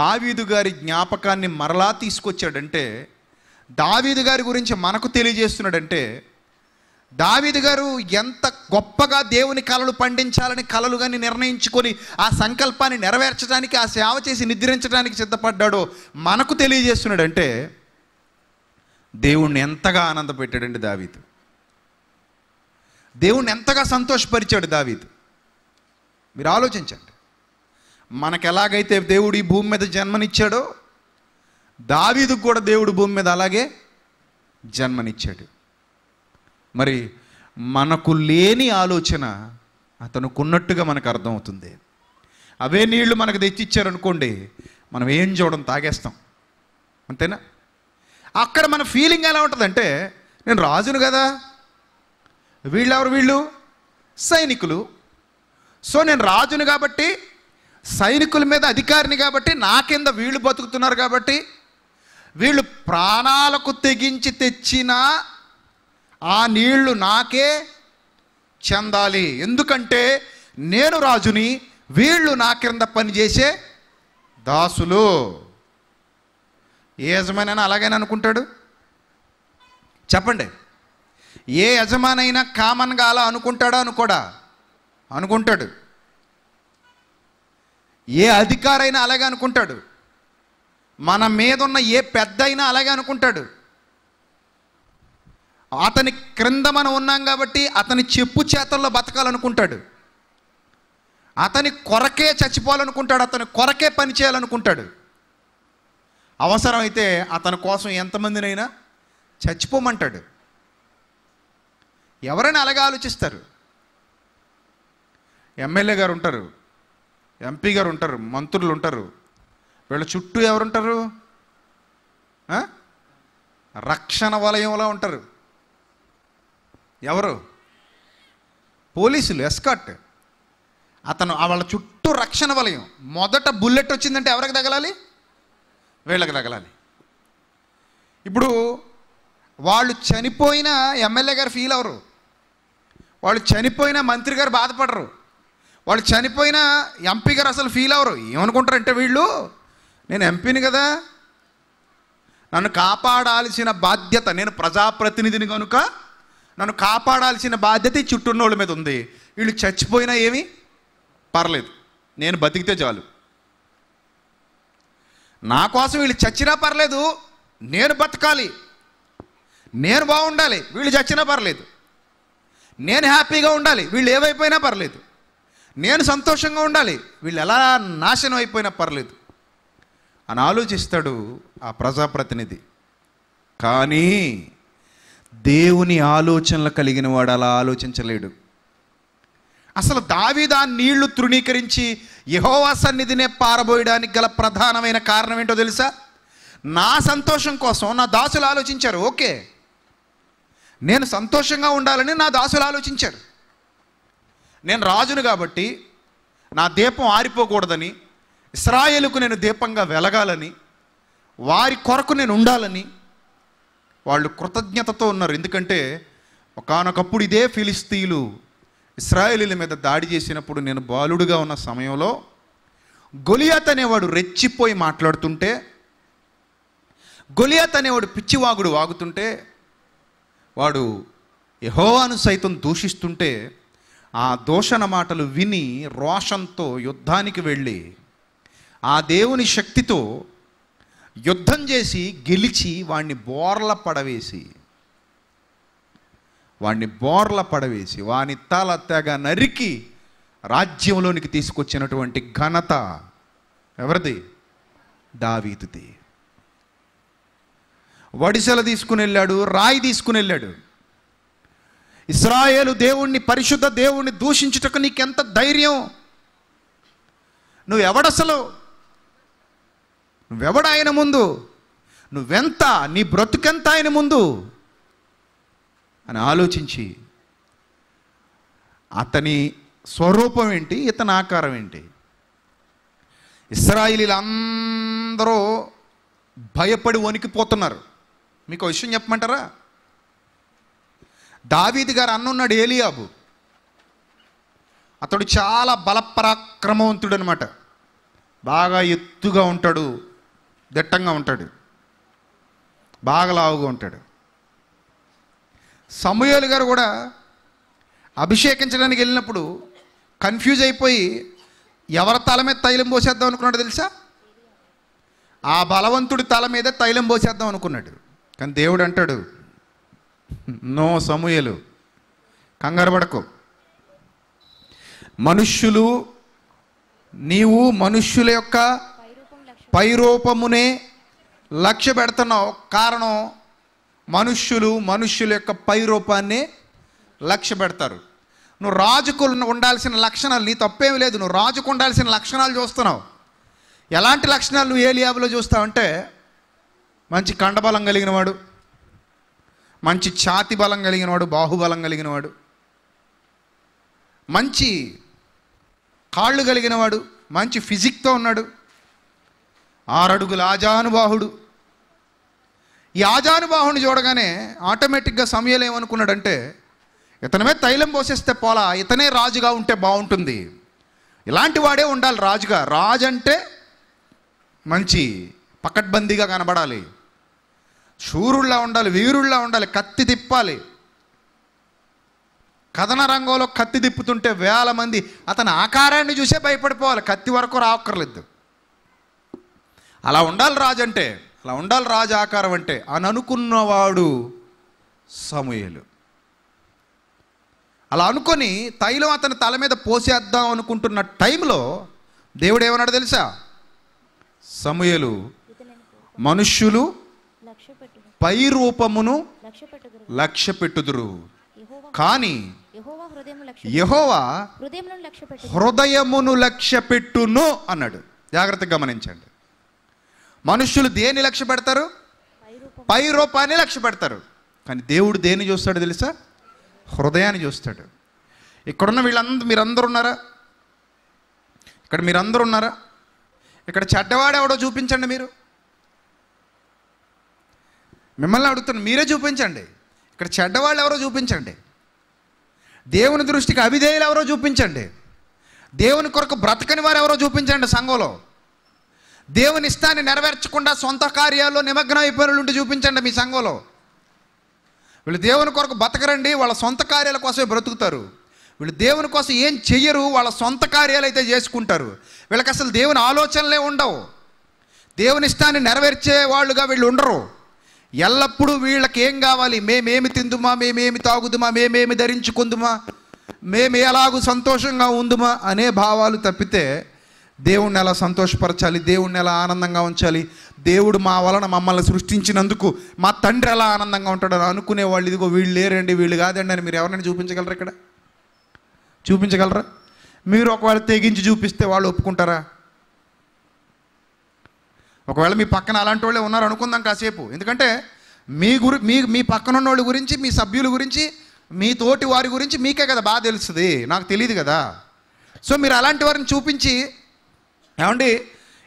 దావీదు గారి జ్ఞాపకాన్ని మరలా తీసుకొచ్చాడంటే దావీదు గారి గురించి మనకు తెలియజేస్తున్నాడంటే దావిది గారు ఎంత గొప్పగా దేవుని కళలు పండించాలని కళలు కానీ నిర్ణయించుకొని ఆ సంకల్పాన్ని నెరవేర్చడానికి ఆ సేవ చేసి నిద్రించడానికి సిద్ధపడ్డాడో మనకు తెలియజేస్తున్నాడు అంటే దేవుణ్ణి ఎంతగా ఆనంద పెట్టాడండి దావీదు దేవుణ్ణి ఎంతగా సంతోషపరిచాడు దావీదు మీరు ఆలోచించండి మనకు ఎలాగైతే దేవుడు ఈ భూమి మీద జన్మనిచ్చాడో దావీదు కూడా దేవుడు భూమి మీద అలాగే జన్మనిచ్చాడు మరి మనకు లేని ఆలోచన అతనుకున్నట్టుగా మనకు అర్థమవుతుంది అవే నీళ్లు మనకు తెచ్చిచ్చారనుకోండి మనం ఏం చూడడం తాగేస్తాం అంతేనా అక్కడ మన ఫీలింగ్ ఎలా ఉంటుందంటే నేను రాజును కదా వీళ్ళు ఎవరు వీళ్ళు సైనికులు సో నేను రాజును కాబట్టి సైనికుల మీద అధికారిని కాబట్టి నా కింద వీళ్ళు బతుకుతున్నారు కాబట్టి వీళ్ళు ప్రాణాలకు తెగించి తెచ్చిన ఆ నీళ్లు నాకే చెందాలి ఎందుకంటే నేను రాజుని వీళ్ళు నా క్రింద పనిచేసే దాసులు ఏ యజమానైనా అలాగైనా అనుకుంటాడు చెప్పండి ఏ యజమానైనా కామన్గా అలా అనుకుంటాడా అనుకోడా అనుకుంటాడు ఏ అధికారైనా అలాగే అనుకుంటాడు మన మీదున్న ఏ పెద్ద అయినా అలాగే అనుకుంటాడు అతని క్రింద మనం ఉన్నాం కాబట్టి అతని చెప్పు చేతల్లో బతకాలనుకుంటాడు అతని కొరకే చచ్చిపోవాలనుకుంటాడు అతని కొరకే పని చేయాలనుకుంటాడు అవసరమైతే అతని కోసం ఎంతమందినైనా చచ్చిపోమంటాడు ఎవరైనా అలాగే ఆలోచిస్తారు ఎమ్మెల్యే గారు ఉంటారు ఎంపీ గారు ఉంటారు మంత్రులు ఉంటారు వీళ్ళ చుట్టూ ఎవరుంటారు రక్షణ వలయంలో ఉంటారు ఎవరు పోలీసులు ఎస్కాట్ అతను వాళ్ళ చుట్టూ రక్షణ వలయం మొదట బుల్లెట్ వచ్చిందంటే ఎవరికి తగలాలి వీళ్ళకి తగలాలి ఇప్పుడు వాళ్ళు చనిపోయిన ఎమ్మెల్యే గారు ఫీల్ అవరు వాళ్ళు చనిపోయిన మంత్రి గారు బాధపడరు వాళ్ళు చనిపోయిన ఎంపీ గారు అసలు ఫీల్ అవరు ఏమనుకుంటారంటే వీళ్ళు నేను ఎంపీని కదా నన్ను కాపాడాల్సిన బాధ్యత నేను ప్రజాప్రతినిధిని కనుక నన్ను కాపాడాల్సిన బాధ్యత ఈ వాళ్ళ మీద ఉంది వీళ్ళు చచ్చిపోయినా ఏమి పర్లేదు నేను బతికితే చాలు నా కోసం వీళ్ళు చచ్చినా పర్లేదు నేను బతకాలి నేను బాగుండాలి వీళ్ళు చచ్చినా పర్లేదు నేను హ్యాపీగా ఉండాలి వీళ్ళు ఏమైపోయినా పర్లేదు నేను సంతోషంగా ఉండాలి వీళ్ళు ఎలా నాశనం అయిపోయినా పర్లేదు అని ఆలోచిస్తాడు ఆ ప్రజాప్రతినిధి కానీ దేవుని ఆలోచనలు కలిగిన వాడు అలా ఆలోచించలేడు అసలు దావిదా నీళ్లు తృణీకరించి యహోవా సన్నిధినే పారబోయడానికి గల ప్రధానమైన కారణం ఏంటో తెలుసా నా సంతోషం కోసం నా దాసులు ఆలోచించారు ఓకే నేను సంతోషంగా ఉండాలని నా దాసులు ఆలోచించారు నేను రాజును కాబట్టి నా దీపం ఆరిపోకూడదని ఇస్రాయేలుకు నేను దీపంగా వెలగాలని వారి కొరకు నేను ఉండాలని వాళ్ళు కృతజ్ఞతతో ఉన్నారు ఎందుకంటే ఒకనొకప్పుడు ఇదే ఫిలిస్తీన్లు ఇస్రాయేలీల మీద దాడి చేసినప్పుడు నేను బాలుడుగా ఉన్న సమయంలో గొలియాత్ అనేవాడు రెచ్చిపోయి మాట్లాడుతుంటే గొలియాత్ అనేవాడు పిచ్చివాగుడు వాగుతుంటే వాడు యహోవాను సైతం దూషిస్తుంటే ఆ దోషణ మాటలు విని రోషంతో యుద్ధానికి వెళ్ళి ఆ దేవుని శక్తితో యుద్ధం చేసి గెలిచి వాడిని బోర్ల పడవేసి వాడిని బోర్ల పడవేసి వాని తల తెగ నరికి రాజ్యంలోనికి తీసుకొచ్చినటువంటి ఘనత ఎవరిది దావీతుది వడిసెల తీసుకుని వెళ్ళాడు రాయి తీసుకుని వెళ్ళాడు ఇస్రాయేలు దేవుణ్ణి పరిశుద్ధ దేవుణ్ణి దూషించుటకు నీకెంత ధైర్యం నువ్వు ఎవడసలు నువ్వెవడు ఆయన ముందు నువ్వెంత నీ బ్రతుకెంత ఆయన ముందు అని ఆలోచించి అతని స్వరూపం ఏంటి ఇతని ఆకారం ఏంటి ఇస్రాయిలీలందరూ భయపడి వణికిపోతున్నారు మీకు విషయం చెప్పమంటారా దావీది గారు అన్నున్నాడు ఏలియాబు అతడు చాలా బలపరాక్రమవంతుడు అనమాట బాగా ఎత్తుగా ఉంటాడు దిట్టంగా ఉంటాడు బాగా లావుగా ఉంటాడు సమూహలు గారు కూడా అభిషేకించడానికి వెళ్ళినప్పుడు కన్ఫ్యూజ్ అయిపోయి ఎవరి తల మీద తైలం పోసేద్దాం అనుకున్నాడు తెలుసా ఆ బలవంతుడి తల మీద తైలం పోసేద్దాం అనుకున్నాడు కానీ దేవుడు అంటాడు నో సమూయలు కంగారు పడకు మనుష్యులు నీవు మనుష్యుల యొక్క పైరూపమునే లక్ష్య పెడుతున్న కారణం మనుష్యులు మనుష్యుల యొక్క పైరూపాన్ని లక్ష్య పెడతారు నువ్వు రాజుకు ఉండాల్సిన లక్షణాలు నీ తప్పేమి లేదు నువ్వు రాజుకు ఉండాల్సిన లక్షణాలు చూస్తున్నావు ఎలాంటి లక్షణాలు నువ్వు ఏలియాబులో చూస్తావంటే మంచి కండబలం కలిగినవాడు మంచి ఛాతి బలం కలిగినవాడు బాహుబలం కలిగినవాడు మంచి కాళ్ళు కలిగినవాడు మంచి ఫిజిక్తో ఉన్నాడు ఆరడుగుల ఆజానుబాహుడు ఈ ఆజానుబాహుని చూడగానే ఆటోమేటిక్గా సమయాలు ఏమనుకున్నాడంటే ఇతనమే తైలం పోసేస్తే పోలా ఇతనే రాజుగా ఉంటే బాగుంటుంది ఇలాంటి వాడే ఉండాలి రాజుగా రాజు అంటే మంచి పకడ్బందీగా కనబడాలి శూరుళ్ళ ఉండాలి వీరుళ్ళ ఉండాలి కత్తి తిప్పాలి కథన రంగంలో కత్తి తిప్పుతుంటే వేల మంది అతని ఆకారాన్ని చూసే భయపడిపోవాలి కత్తి వరకు రావక్కర్లేదు అలా ఉండాలి రాజు అంటే అలా ఉండాలి రాజు ఆకారం అంటే అని అనుకున్నవాడు సమూహలు అలా అనుకొని తైలం అతని తల మీద పోసేద్దాం అనుకుంటున్న టైంలో దేవుడు ఏమన్నాడు తెలుసా సమూహలు మనుష్యులు
పై రూపమును
లక్ష్య పెట్టుదురు
కానీ యహోవా
హృదయమును లక్ష్య పెట్టును అన్నాడు జాగ్రత్తగా గమనించండి మనుషులు దేన్ని లక్ష్య పెడతారు పై రూపాన్ని లక్ష్య పెడతారు కానీ దేవుడు దేన్ని చూస్తాడు తెలుసా హృదయాన్ని చూస్తాడు ఇక్కడున్న వీళ్ళందరూ మీరందరూ ఉన్నారా ఇక్కడ మీరందరూ ఉన్నారా ఇక్కడ ఎవడో చూపించండి మీరు మిమ్మల్ని అడుగుతాను మీరే చూపించండి ఇక్కడ చెడ్డవాళ్ళు ఎవరో చూపించండి దేవుని దృష్టికి అవిధేయులు ఎవరో చూపించండి దేవుని కొరకు బ్రతకని వారు ఎవరో చూపించండి సంఘంలో దేవుని ఇష్టాన్ని నెరవేర్చకుండా సొంత కార్యాల్లో నిమగ్నం ఉండి చూపించండి మీ సంఘంలో వీళ్ళు దేవుని కొరకు బతకరండి వాళ్ళ సొంత కార్యాల కోసమే బ్రతుకుతారు వీళ్ళు దేవుని కోసం ఏం చెయ్యరు వాళ్ళ సొంత కార్యాలు అయితే చేసుకుంటారు వీళ్ళకి అసలు దేవుని ఆలోచనలే ఉండవు దేవుని ఇష్టాన్ని నెరవేర్చే వాళ్ళుగా వీళ్ళు ఉండరు ఎల్లప్పుడూ వీళ్ళకి ఏం కావాలి మేమేమి తిందుమా మేమేమి తాగుదుమా మేమేమి ధరించుకుందుమా మేము ఎలాగూ సంతోషంగా ఉందుమా అనే భావాలు తప్పితే దేవుణ్ణి ఎలా సంతోషపరచాలి దేవుణ్ణి ఎలా ఆనందంగా ఉంచాలి దేవుడు మా వలన మమ్మల్ని సృష్టించినందుకు మా తండ్రి ఎలా ఆనందంగా ఉంటాడని అనుకునే వాళ్ళు ఇదిగో వీళ్ళు లేరండి వీళ్ళు కాదండి అని మీరు ఎవరైనా చూపించగలరా ఇక్కడ చూపించగలరా మీరు ఒకవేళ తెగించి చూపిస్తే వాళ్ళు ఒప్పుకుంటారా ఒకవేళ మీ పక్కన అలాంటి వాళ్ళే ఉన్నారు అనుకుందాం కాసేపు ఎందుకంటే మీ గురి మీ మీ పక్కన ఉన్న వాళ్ళ గురించి మీ సభ్యుల గురించి మీ తోటి వారి గురించి మీకే కదా బాగా తెలుస్తుంది నాకు తెలియదు కదా సో మీరు అలాంటి వారిని చూపించి ఏమండి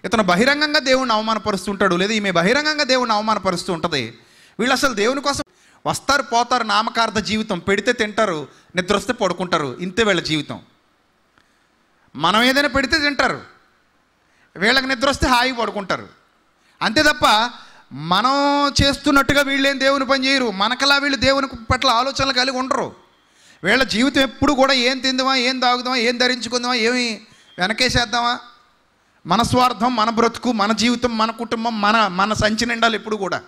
ఇతను బహిరంగంగా దేవుణ్ణి అవమానపరుస్తుంటాడు లేదా ఈమె బహిరంగంగా దేవుణ్ణి అవమానపరుస్తూ ఉంటుంది వీళ్ళు అసలు దేవుని కోసం వస్తారు పోతారు నామకార్థ జీవితం పెడితే తింటారు నిద్ర వస్తే పడుకుంటారు ఇంతే వీళ్ళ జీవితం మనం ఏదైనా పెడితే తింటారు వీళ్ళకి నిద్ర వస్తే హాయి పడుకుంటారు అంతే తప్ప మనం చేస్తున్నట్టుగా వీళ్ళేం దేవుని పని చేయరు మనకలా వీళ్ళు దేవుని పట్ల ఆలోచనలు కలిగి ఉండరు వీళ్ళ జీవితం ఎప్పుడు కూడా ఏం తిందామా ఏం తాగుదామా ఏం ధరించుకుందామా ఏమి వెనకేసేద్దామా మన స్వార్థం మన బ్రతుకు మన జీవితం మన కుటుంబం మన మన సంచి నిండాలి ఎప్పుడు కూడా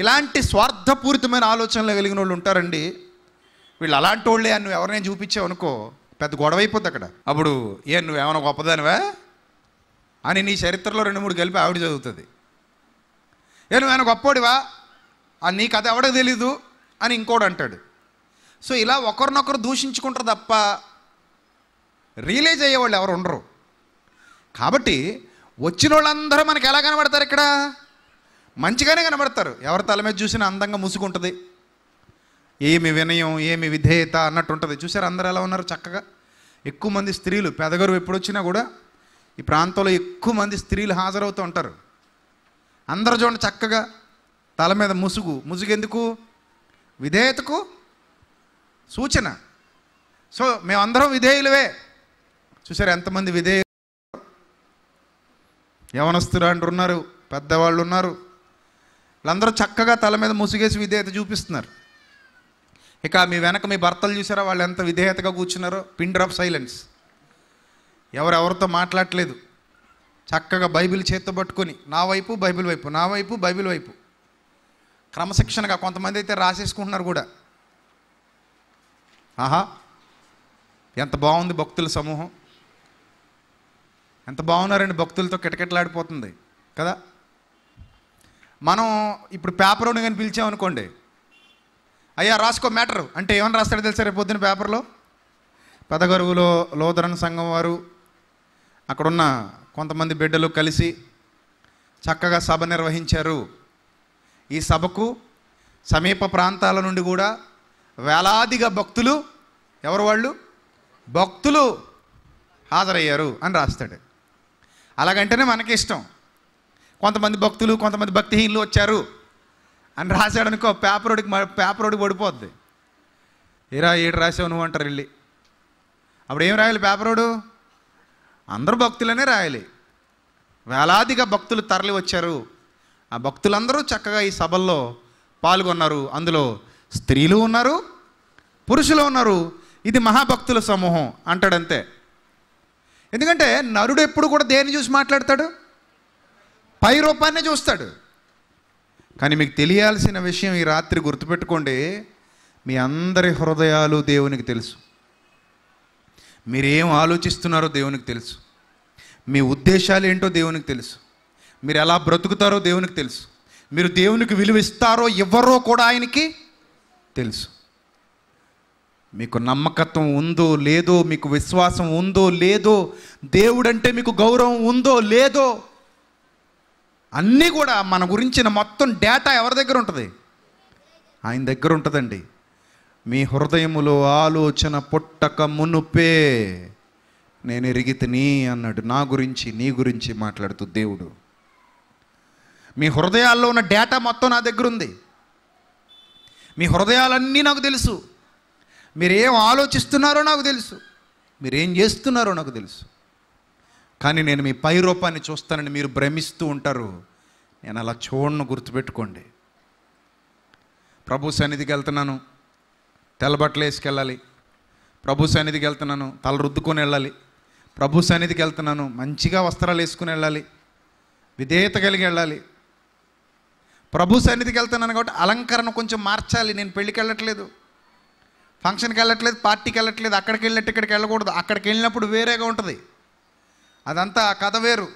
ఇలాంటి స్వార్థపూరితమైన ఆలోచనలు కలిగిన వాళ్ళు ఉంటారండి వీళ్ళు అలాంటి వాళ్ళే అని నువ్వు ఎవరినైనా చూపించావు అనుకో పెద్ద గొడవ అయిపోద్ది అక్కడ అప్పుడు ఏ నువ్వేమైనా గొప్పదానివా అని నీ చరిత్రలో రెండు మూడు కలిపి ఆవిడ చదువుతుంది ఏ నువ్వేమైనా గొప్పోడివా అని నీ కథ ఎవడో తెలీదు అని ఇంకోడు అంటాడు సో ఇలా ఒకరినొకరు దూషించుకుంటారు తప్ప రియలైజ్ అయ్యేవాళ్ళు ఎవరు ఉండరు కాబట్టి వచ్చిన వాళ్ళందరూ మనకి ఎలా కనబడతారు ఇక్కడ మంచిగానే కనబడతారు ఎవరి తల మీద చూసినా అందంగా ముసుగుంటుంది ఏమి వినయం ఏమి విధేయత అన్నట్టు ఉంటుంది చూసారు అందరు ఎలా ఉన్నారు చక్కగా ఎక్కువ మంది స్త్రీలు పెదగరు ఎప్పుడు వచ్చినా కూడా ఈ ప్రాంతంలో ఎక్కువ మంది స్త్రీలు హాజరవుతూ ఉంటారు అందరు చూడండి చక్కగా తల మీద ముసుగు ముసుగు ఎందుకు విధేయతకు సూచన సో మేమందరం విధేయులవే చూసారు ఎంతమంది విధేయ యవనస్తులు అంటూ ఉన్నారు పెద్దవాళ్ళు ఉన్నారు వాళ్ళందరూ చక్కగా తల మీద ముసుగేసి విధేయత చూపిస్తున్నారు ఇక మీ వెనక మీ భర్తలు చూసారా వాళ్ళు ఎంత విధేయతగా కూర్చున్నారో పిన్ ఆఫ్ సైలెన్స్ ఎవరెవరితో మాట్లాడలేదు చక్కగా బైబిల్ చేత్తో పట్టుకొని నా వైపు బైబిల్ వైపు నా వైపు బైబిల్ వైపు క్రమశిక్షణగా కొంతమంది అయితే రాసేసుకుంటున్నారు కూడా ఆహా ఎంత బాగుంది భక్తుల సమూహం ఎంత బాగున్నారండి భక్తులతో కిటకిటలాడిపోతుంది కదా మనం ఇప్పుడు పేపర్ని కానీ పిలిచామనుకోండి అయ్యా రాసుకో మ్యాటర్ అంటే ఏమని రాస్తాడో తెలుసా రేపు పొద్దున్న పేపర్లో పెదగరువులో లోదరణ సంఘం వారు అక్కడున్న కొంతమంది బిడ్డలు కలిసి చక్కగా సభ నిర్వహించారు ఈ సభకు సమీప ప్రాంతాల నుండి కూడా వేలాదిగా భక్తులు ఎవరు వాళ్ళు భక్తులు హాజరయ్యారు అని రాస్తాడు అలాగంటేనే మనకి ఇష్టం కొంతమంది భక్తులు కొంతమంది భక్తిహీనులు వచ్చారు అని పేపర్ ఒడికి పేపరోడికి ఒడికి పడిపోద్ది ఏరా ఏడు రాసావు నువ్వు అంటారు వెళ్ళి అప్పుడు ఏం రాయాలి పేపరోడు అందరూ భక్తులనే రాయాలి వేలాదిగా భక్తులు తరలి వచ్చారు ఆ భక్తులందరూ చక్కగా ఈ సభల్లో పాల్గొన్నారు అందులో స్త్రీలు ఉన్నారు పురుషులు ఉన్నారు ఇది మహాభక్తుల సమూహం అంటాడంతే ఎందుకంటే నరుడు ఎప్పుడు కూడా దేన్ని చూసి మాట్లాడతాడు పై రూపాన్ని చూస్తాడు కానీ మీకు తెలియాల్సిన విషయం ఈ రాత్రి గుర్తుపెట్టుకోండి మీ అందరి హృదయాలు దేవునికి తెలుసు మీరేం ఆలోచిస్తున్నారో దేవునికి తెలుసు మీ ఉద్దేశాలు ఏంటో దేవునికి తెలుసు మీరు ఎలా బ్రతుకుతారో దేవునికి తెలుసు మీరు దేవునికి విలువిస్తారో ఇవ్వరో కూడా ఆయనకి తెలుసు మీకు నమ్మకత్వం ఉందో లేదో మీకు విశ్వాసం ఉందో లేదో దేవుడంటే మీకు గౌరవం ఉందో లేదో అన్నీ కూడా మన గురించిన మొత్తం డేటా ఎవరి దగ్గర ఉంటుంది ఆయన దగ్గర ఉంటుందండి మీ హృదయములో ఆలోచన పుట్టక మునుపే నేను ఎరిగితిని అన్నాడు నా గురించి నీ గురించి మాట్లాడుతూ దేవుడు మీ హృదయాల్లో ఉన్న డేటా మొత్తం నా దగ్గర ఉంది మీ హృదయాలన్నీ నాకు తెలుసు మీరేం ఆలోచిస్తున్నారో నాకు తెలుసు మీరేం చేస్తున్నారో నాకు తెలుసు కానీ నేను మీ పై రూపాన్ని చూస్తానని మీరు భ్రమిస్తూ ఉంటారు నేను అలా చూడను గుర్తుపెట్టుకోండి ప్రభు సన్నిధికి వెళ్తున్నాను తెల్లబట్టలు వేసుకెళ్ళాలి ప్రభు సన్నిధికి వెళ్తున్నాను తల రుద్దుకొని వెళ్ళాలి ప్రభు సన్నిధికి వెళ్తున్నాను మంచిగా వస్త్రాలు వేసుకుని వెళ్ళాలి విధేయత కలిగి వెళ్ళాలి ప్రభు సన్నిధికి వెళ్తున్నాను కాబట్టి అలంకరణ కొంచెం మార్చాలి నేను పెళ్ళికి వెళ్ళట్లేదు ఫంక్షన్కి వెళ్ళట్లేదు పార్టీకి వెళ్ళట్లేదు అక్కడికి వెళ్ళినట్టు ఇక్కడికి వెళ్ళకూడదు అక్కడికి వెళ్ళినప్పుడు వేరేగా ఉంటుంది అదంతా కథ వేరు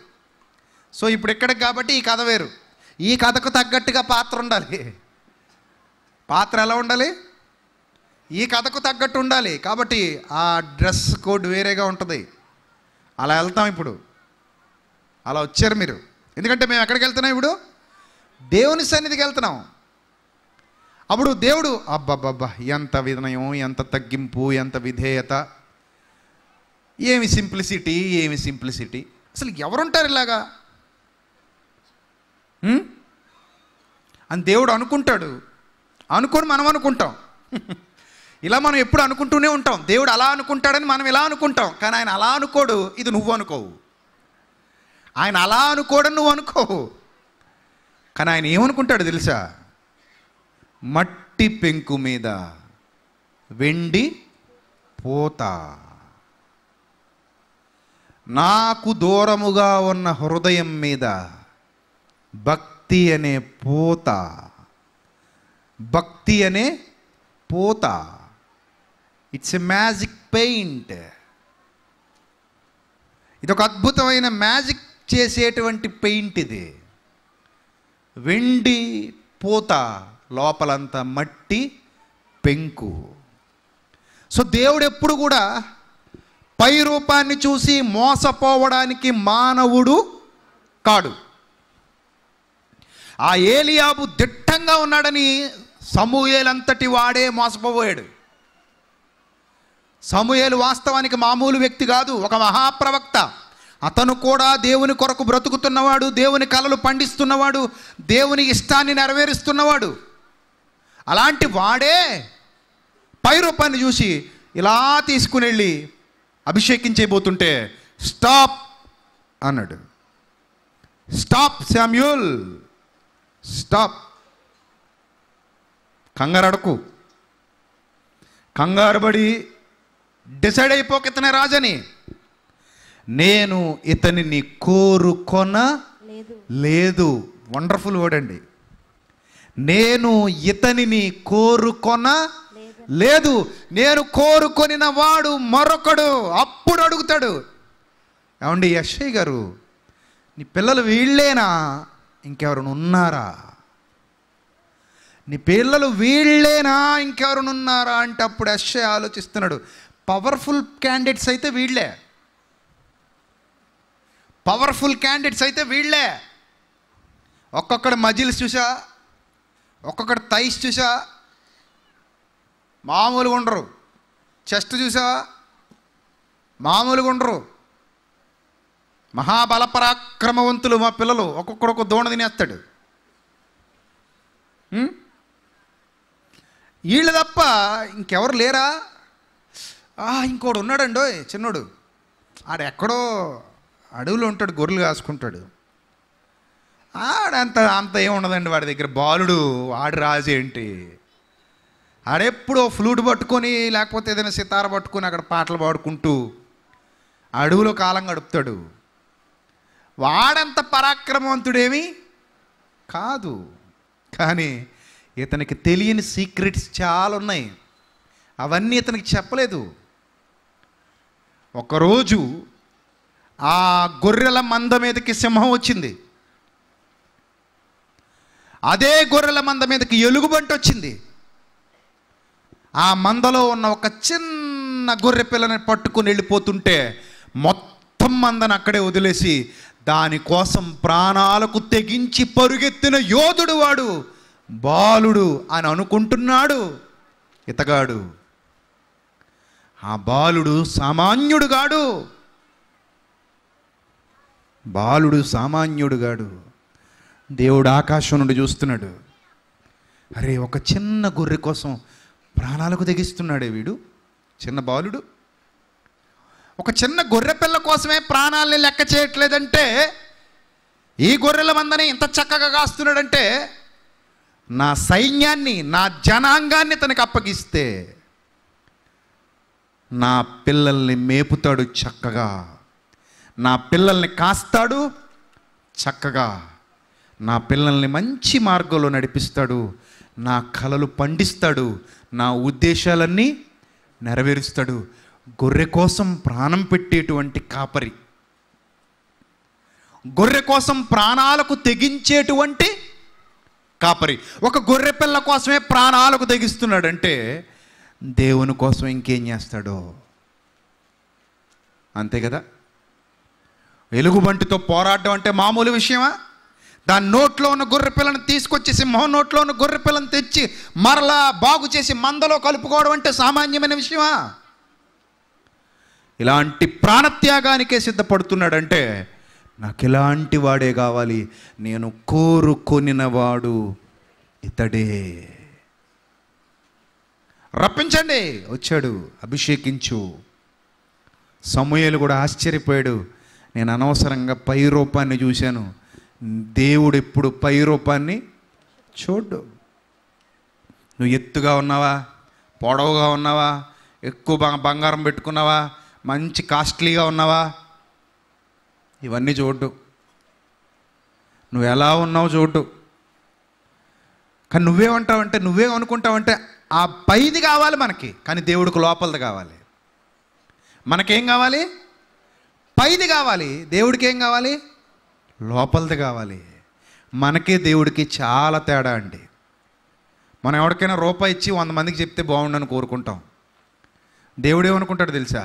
సో ఇప్పుడు ఇక్కడికి కాబట్టి ఈ కథ వేరు ఈ కథకు తగ్గట్టుగా పాత్ర ఉండాలి పాత్ర ఎలా ఉండాలి ఈ కథకు తగ్గట్టు ఉండాలి కాబట్టి ఆ డ్రెస్ కోడ్ వేరేగా ఉంటుంది అలా వెళ్తాం ఇప్పుడు అలా వచ్చారు మీరు ఎందుకంటే మేము ఎక్కడికి వెళ్తున్నాం ఇప్పుడు దేవుని సన్నిధికి వెళ్తున్నాం అప్పుడు దేవుడు అబ్బాబ్బా ఎంత వినయం ఎంత తగ్గింపు ఎంత విధేయత ఏమి సింప్లిసిటీ ఏమి సింప్లిసిటీ అసలు ఎవరుంటారు ఇలాగా అని దేవుడు అనుకుంటాడు అనుకొని మనం అనుకుంటాం ఇలా మనం ఎప్పుడు అనుకుంటూనే ఉంటాం దేవుడు అలా అనుకుంటాడని మనం ఇలా అనుకుంటాం కానీ ఆయన అలా అనుకోడు ఇది నువ్వు అనుకోవు ఆయన అలా అనుకోడని నువ్వు అనుకోవు కానీ ఆయన ఏమనుకుంటాడు తెలుసా మట్టి పెంకు మీద వెండి పోత నాకు దూరముగా ఉన్న హృదయం మీద భక్తి అనే పోత భక్తి అనే పోత ఇట్స్ ఎ మ్యాజిక్ పెయింట్ ఇది ఒక అద్భుతమైన మ్యాజిక్ చేసేటువంటి పెయింట్ ఇది వెండి పోతా లోపలంతా మట్టి పెంకు సో దేవుడు ఎప్పుడు కూడా పై రూపాన్ని చూసి మోసపోవడానికి మానవుడు కాడు ఆ ఏలియాబు దిట్టంగా ఉన్నాడని సమూహేలంతటి వాడే మోసపోయాడు సమూహేలు వాస్తవానికి మామూలు వ్యక్తి కాదు ఒక మహాప్రవక్త అతను కూడా దేవుని కొరకు బ్రతుకుతున్నవాడు దేవుని కళలు పండిస్తున్నవాడు దేవుని ఇష్టాన్ని నెరవేరుస్తున్నవాడు అలాంటి వాడే పైరూపాన్ని చూసి ఇలా తీసుకుని వెళ్ళి అభిషేకించేయబోతుంటే స్టాప్ అన్నాడు స్టాప్ శామ్యూల్ స్టాప్ కంగారు కంగారుబడి డిసైడ్ అయిపోక ఇతనే రాజని నేను ఇతనిని కోరుకొన లేదు వండర్ఫుల్ వర్డ్ అండి నేను ఇతనిని కోరుకొన లేదు నేను కోరుకొనిన వాడు మరొకడు అప్పుడు అడుగుతాడు ఏమండి యశ్వయ్య గారు నీ పిల్లలు వీళ్ళేనా ఇంకెవరైనా ఉన్నారా నీ పిల్లలు వీళ్ళేనా ఇంకెవరైనా ఉన్నారా అంటే అప్పుడు యశ్వయ్య ఆలోచిస్తున్నాడు పవర్ఫుల్ క్యాండిడేట్స్ అయితే వీళ్ళే పవర్ఫుల్ క్యాండిడేట్స్ అయితే వీళ్ళే ఒక్కొక్కడ మజిల్స్ చూసా ఒక్కొక్కటి థైస్ చూసా మామూలుగా ఉండరు చెస్ట్ చూసా మామూలుగా ఉండరు మహాబల పరాక్రమవంతులు మా పిల్లలు ఒక్కొక్కడు ఒక దోణ తినేస్తాడు వీళ్ళు తప్ప ఇంకెవరు లేరా ఇంకోడు ఉన్నాడండి చిన్నోడు ఆడెక్కడో అడవిలో ఉంటాడు గొర్రెలు కాసుకుంటాడు ఆడంత అంత ఏముండదండి వాడి దగ్గర బాలుడు వాడు రాజు ఏంటి ఆడెప్పుడో ఫ్లూట్ పట్టుకొని లేకపోతే ఏదైనా సితార పట్టుకొని అక్కడ పాటలు పాడుకుంటూ అడవులో కాలం గడుపుతాడు వాడంత పరాక్రమవంతుడేమి కాదు కానీ ఇతనికి తెలియని సీక్రెట్స్ చాలా ఉన్నాయి అవన్నీ ఇతనికి చెప్పలేదు ఒకరోజు ఆ గొర్రెల మంద మీదకి సింహం వచ్చింది అదే గొర్రెల మంద మీదకి ఎలుగుబంటి వచ్చింది ఆ మందలో ఉన్న ఒక చిన్న గొర్రె పిల్లని పట్టుకుని వెళ్ళిపోతుంటే మొత్తం మందని అక్కడే వదిలేసి దానికోసం ప్రాణాలకు తెగించి పరుగెత్తిన యోధుడు వాడు బాలుడు అని అనుకుంటున్నాడు ఇతగాడు ఆ బాలుడు సామాన్యుడుగాడు బాలుడు సామాన్యుడుగాడు దేవుడు ఆకాశం నుండి చూస్తున్నాడు అరే ఒక చిన్న గొర్రె కోసం ప్రాణాలకు తెగిస్తున్నాడే వీడు చిన్న బాలుడు ఒక చిన్న గొర్రె పిల్ల కోసమే ప్రాణాలని లెక్క చేయట్లేదంటే ఈ గొర్రెల మందని ఇంత చక్కగా కాస్తున్నాడంటే నా సైన్యాన్ని నా జనాంగాన్ని తనకు అప్పగిస్తే నా పిల్లల్ని మేపుతాడు చక్కగా నా పిల్లల్ని కాస్తాడు చక్కగా నా పిల్లల్ని మంచి మార్గంలో నడిపిస్తాడు నా కళలు పండిస్తాడు నా ఉద్దేశాలన్నీ నెరవేరుస్తాడు గొర్రె కోసం ప్రాణం పెట్టేటువంటి కాపరి గొర్రె కోసం ప్రాణాలకు తెగించేటువంటి కాపరి ఒక గొర్రె పిల్ల కోసమే ప్రాణాలకు తెగిస్తున్నాడంటే దేవుని కోసం ఇంకేం చేస్తాడో అంతే కదా ఎలుగుబంటితో పోరాడడం అంటే మామూలు విషయమా దాని నోట్లో ఉన్న గొర్రె పిల్లని తీసుకొచ్చి సింహం నోట్లో ఉన్న గొర్రె పిల్లని తెచ్చి మరలా బాగు చేసి మందలో కలుపుకోవడం అంటే సామాన్యమైన విషయమా ఇలాంటి ప్రాణత్యాగానికే సిద్ధపడుతున్నాడంటే నాకు ఇలాంటి వాడే కావాలి నేను వాడు ఇతడే రప్పించండి వచ్చాడు అభిషేకించు సమూహలు కూడా ఆశ్చర్యపోయాడు నేను అనవసరంగా పై రూపాన్ని చూశాను దేవుడు ఎప్పుడు పై రూపాన్ని చూడు నువ్వు ఎత్తుగా ఉన్నావా పొడవుగా ఉన్నావా ఎక్కువ బంగారం పెట్టుకున్నావా మంచి కాస్ట్లీగా ఉన్నావా ఇవన్నీ చూడ్డు నువ్వు ఎలా ఉన్నావు చూడ్డు కానీ నువ్వేమంటావంటే నువ్వే అనుకుంటావంటే ఆ పైది కావాలి మనకి కానీ దేవుడికి లోపలది కావాలి మనకేం కావాలి పైది కావాలి దేవుడికి ఏం కావాలి లోపలిది కావాలి మనకి దేవుడికి చాలా తేడా అండి మనం ఎవరికైనా రూపాయి ఇచ్చి వంద మందికి చెప్తే బాగుండని కోరుకుంటాం దేవుడు ఏమనుకుంటాడు తెలుసా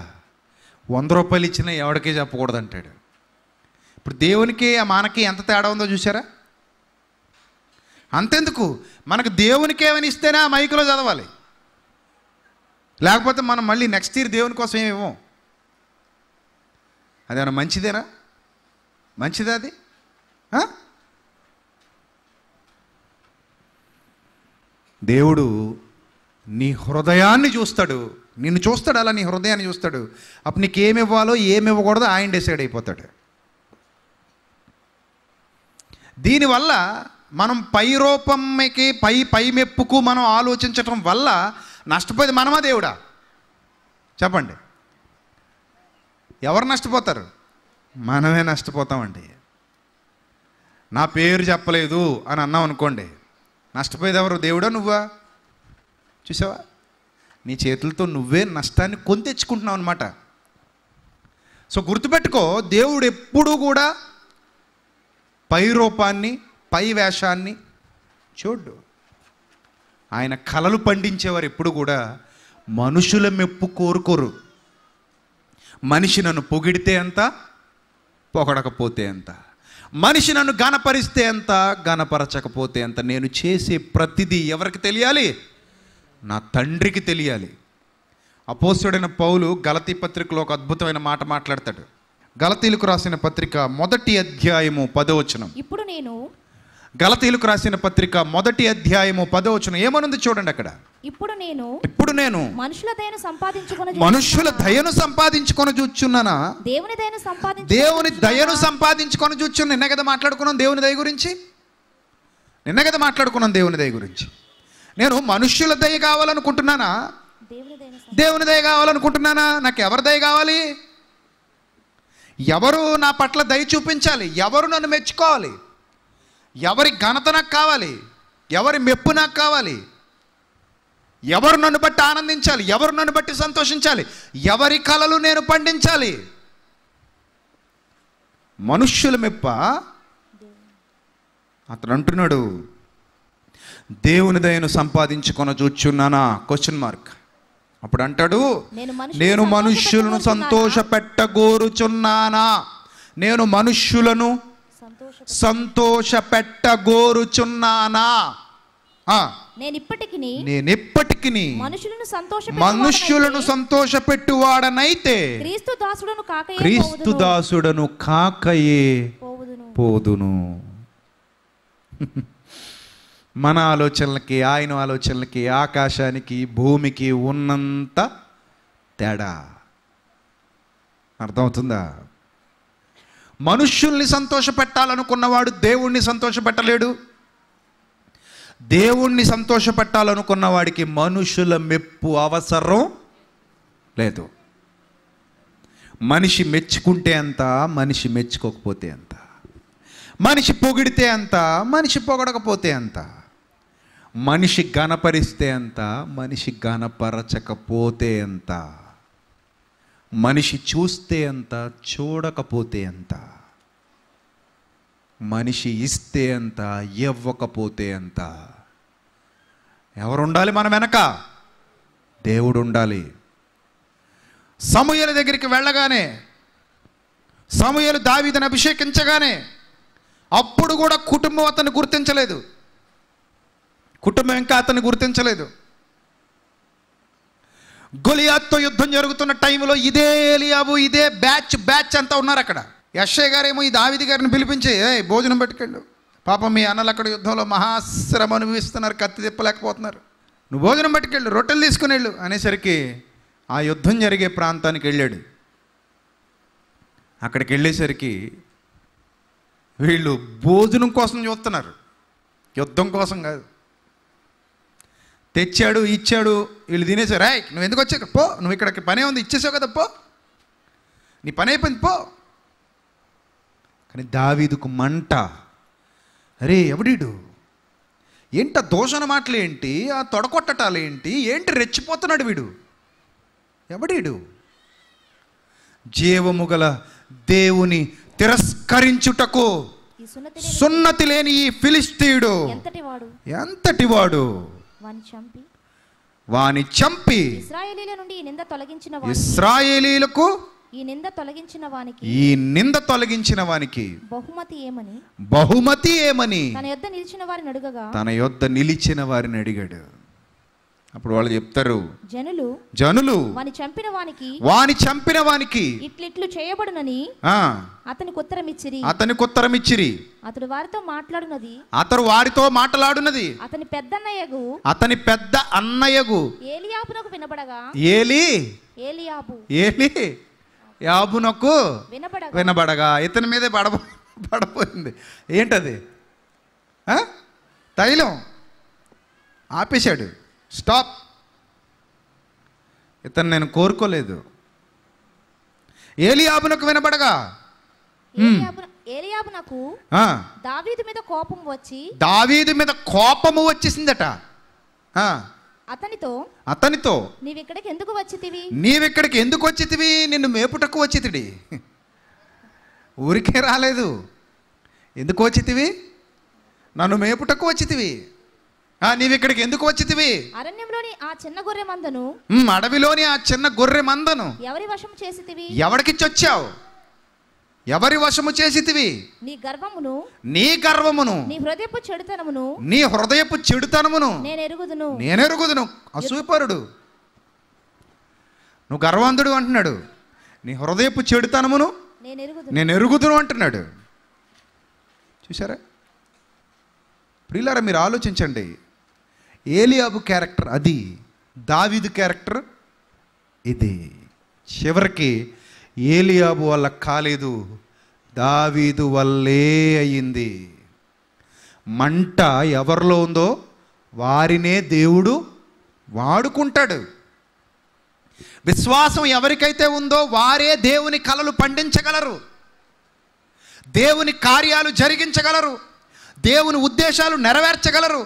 వంద రూపాయలు ఇచ్చినా ఎవరికే చెప్పకూడదు అంటాడు ఇప్పుడు దేవునికి మనకి ఎంత తేడా ఉందో చూసారా అంతెందుకు మనకు దేవునికి ఏమని ఇస్తేనే ఆ మైకులో చదవాలి లేకపోతే మనం మళ్ళీ నెక్స్ట్ ఇయర్ దేవుని కోసం ఏమేమో అదేమన్నా మంచిదేనా మంచిదా అది దేవుడు నీ హృదయాన్ని చూస్తాడు నిన్ను చూస్తాడు అలా నీ హృదయాన్ని చూస్తాడు అప్పుడు నీకు ఏమి ఇవ్వాలో ఏమి ఆయన డిసైడ్ అయిపోతాడు దీనివల్ల మనం పై రూపంకి పై పై మెప్పుకు మనం ఆలోచించటం వల్ల నష్టపోయేది మనమా దేవుడా చెప్పండి ఎవరు నష్టపోతారు మనమే నష్టపోతామండి నా పేరు చెప్పలేదు అని అన్నాం అనుకోండి నష్టపోయేది ఎవరు దేవుడా నువ్వా చూసావా నీ చేతులతో నువ్వే నష్టాన్ని కొని తెచ్చుకుంటున్నావు అనమాట సో గుర్తుపెట్టుకో దేవుడు ఎప్పుడూ కూడా పై రూపాన్ని పై వేషాన్ని చూడు ఆయన కళలు పండించేవారు ఎప్పుడు కూడా మనుషుల మెప్పు కోరుకోరు మనిషి నన్ను పొగిడితే ఎంత పొగడకపోతే ఎంత మనిషి నన్ను గనపరిస్తే ఎంత గనపరచకపోతే ఎంత నేను చేసే ప్రతిదీ ఎవరికి తెలియాలి నా తండ్రికి తెలియాలి అపోసుడైన పౌలు గలతీ పత్రికలో ఒక అద్భుతమైన మాట మాట్లాడతాడు గలతీలకు రాసిన పత్రిక మొదటి అధ్యాయము పదవచనం ఇప్పుడు నేను గలతీలకు రాసిన పత్రిక మొదటి అధ్యాయము పదవచనం ఏమనుంది చూడండి అక్కడ
ఇప్పుడు నేను ఇప్పుడు నేను మనుషుల దయను సంపాదించుకుని మనుషుల దయను
సంపాదించుకొని చూచున్నానా
దేవుని దయను సంపాదించు దేవుని దయను
సంపాదించుకొని చూచున్నా నిన్న కదా మాట్లాడుకున్నాం దేవుని దయ గురించి నిన్న కదా మాట్లాడుకున్నాం దేవుని దయ గురించి నేను మనుష్యుల దయ కావాలనుకుంటున్నానా దేవుని దయ కావాలనుకుంటున్నానా నాకు ఎవరి దయ కావాలి ఎవరు నా పట్ల దయ చూపించాలి ఎవరు నన్ను మెచ్చుకోవాలి ఎవరి ఘనత నాకు కావాలి ఎవరి మెప్పు నాకు కావాలి ఎవరు నన్ను బట్టి ఆనందించాలి ఎవరు నన్ను బట్టి సంతోషించాలి ఎవరి కళలు నేను పండించాలి మనుష్యుల మెప్ప అతను అంటున్నాడు దేవుని దయను సంపాదించుకొని చూచున్నానా క్వశ్చన్ మార్క్ అప్పుడు అంటాడు
నేను మనుష్యులను సంతోష
పెట్టగోరుచున్నానా నేను మనుష్యులను సంతోష
నేనిప్పటికిని మనుషులను
సంతోష పెట్టువాడనైతే
క్రీస్తు క్రీస్తు
దాసుడను కాకయే పోదును [laughs] మన ఆలోచనలకి ఆయన ఆలోచనలకి ఆకాశానికి భూమికి ఉన్నంత తేడా అర్థమవుతుందా మనుష్యుల్ని సంతోషపెట్టాలనుకున్నవాడు దేవుణ్ణి సంతోషపెట్టలేడు దేవుణ్ణి సంతోషపెట్టాలనుకున్న వాడికి మనుషుల మెప్పు అవసరం లేదు మనిషి మెచ్చుకుంటే అంత మనిషి మెచ్చుకోకపోతే అంత మనిషి పొగిడితే అంత మనిషి పొగడకపోతే అంత మనిషి గణపరిస్తే అంత మనిషి గణపరచకపోతే అంత మనిషి చూస్తే అంత చూడకపోతే అంత మనిషి ఇస్తే అంత ఇవ్వకపోతే అంత ఎవరు ఉండాలి మన వెనక దేవుడు ఉండాలి సమూహల దగ్గరికి వెళ్ళగానే సమూహలు దావిదని అభిషేకించగానే అప్పుడు కూడా కుటుంబం అతన్ని గుర్తించలేదు కుటుంబం ఇంకా అతన్ని గుర్తించలేదు గొలియాత్తో యుద్ధం జరుగుతున్న టైంలో ఇదే ఏలియాబు ఇదే బ్యాచ్ బ్యాచ్ అంతా ఉన్నారు అక్కడ యశ్వయ్ గారేమో ఈ దావిది గారిని పిలిపించి భోజనం పెట్టుకెళ్ళు పాపం మీ అన్నలు అక్కడ యుద్ధంలో మహాశ్రమ అనుభవిస్తున్నారు కత్తి తిప్పలేకపోతున్నారు నువ్వు భోజనం పట్టుకెళ్ళు రొట్టెలు తీసుకుని వెళ్ళు అనేసరికి ఆ యుద్ధం జరిగే ప్రాంతానికి వెళ్ళాడు అక్కడికి వెళ్ళేసరికి వీళ్ళు భోజనం కోసం చూస్తున్నారు యుద్ధం కోసం కాదు తెచ్చాడు ఇచ్చాడు వీళ్ళు తినేసారు రాయ్ నువ్వు ఎందుకు వచ్చా పో నువ్వు ఇక్కడ పనే ఉంది ఇచ్చేసావు కదా పో నీ పని అయిపోయింది పో కానీ దావీదుకు మంట అరే ఎవడీడు ఏంట దోషణ మాటలు ఏంటి ఆ తొడకొట్టటాలు ఏంటి ఏంటి రెచ్చిపోతున్నాడు వీడు ఎవడీడు జీవము గల దేవుని తిరస్కరించుటకు సున్నతి లేని ఈ ఫిలిస్తీయుడు ఎంతటివాడు వాని చంపి వాని చంపి
ఇస్రాయేలీల నుండి ఈ నింద తొలగించిన ఇస్రాయేలీలకు ఈ నింద తొలగించిన వానికి
ఈ నింద తొలగించిన వానికి
బహుమతి ఏమని
బహుమతి ఏమని తన
యొద్ద నిలిచిన వారిని అడుగగా
తన యొద్ద నిలిచిన వారిని అడిగాడు అప్పుడు వాళ్ళు చెప్తారు జనులు జనులు
వాని చంపిన వానికి వాని
చంపిన వానికి
ఇట్లిట్లు చేయబడునని అతనికి ఉత్తరం ఇచ్చిరి అతనికి ఉత్తరం ఇచ్చిరి అతడు వారితో మాట్లాడునది
అతడు వారితో మాట్లాడునది
అతని పెద్ద అన్నయ్యగు
అతని పెద్ద అన్నయ్యగు
ఏలియాబునకు వినబడగా ఏలి ఏలియాబు
ఏలి యాబునకు వినబడగా వినబడగా ఇతని మీదే పడబ పడబోయింది ఏంటది తైలం ఆపేశాడు స్టాప్ ఇతను నేను కోరుకోలేదు ఏలియాబునకు వినబడగా
ఏలియాబునకు దావీదు మీద కోపం వచ్చి
దావీదు మీద కోపము వచ్చేసిందట అతనితో అతనితో
నీవు ఇక్కడికి ఎందుకు వచ్చితివి
నీవు ఇక్కడికి ఎందుకు వచ్చితివి నిన్ను మేపుటకు వచ్చితిడి ఊరికే రాలేదు ఎందుకు వచ్చితివి నన్ను మేపుటకు వచ్చితివి నీవి ఇక్కడికి ఎందుకు వచ్చితివి
అరణ్యంలోని ఆ చిన్న గొర్రె మందను
అడవిలోని ఆ చిన్న గొర్రె మందను
ఎవరి వశము చేసితివి
ఎవరికి వచ్చావు ఎవరి వశము చేసితివి
నీ గర్వమును
నీ గర్వమును నీ
హృదయపు చెడుతనమును
నీ హృదయపు చెడుతనమును
నేను ఎరుగుదును నేను ఎరుగుదును
అసూపరుడు నువ్వు గర్వాంధుడు అంటున్నాడు నీ హృదయపు చెడుతనమును నేను ఎరుగుదును అంటున్నాడు చూసారా ప్రియులారా మీరు ఆలోచించండి ఏలియాబు క్యారెక్టర్ అది దావిదు క్యారెక్టర్ ఇది చివరికి ఏలియాబు వల్ల కాలేదు దావీదు వల్లే అయింది మంట ఎవరిలో ఉందో వారినే దేవుడు వాడుకుంటాడు విశ్వాసం ఎవరికైతే ఉందో వారే దేవుని కలలు పండించగలరు దేవుని కార్యాలు జరిగించగలరు దేవుని ఉద్దేశాలు నెరవేర్చగలరు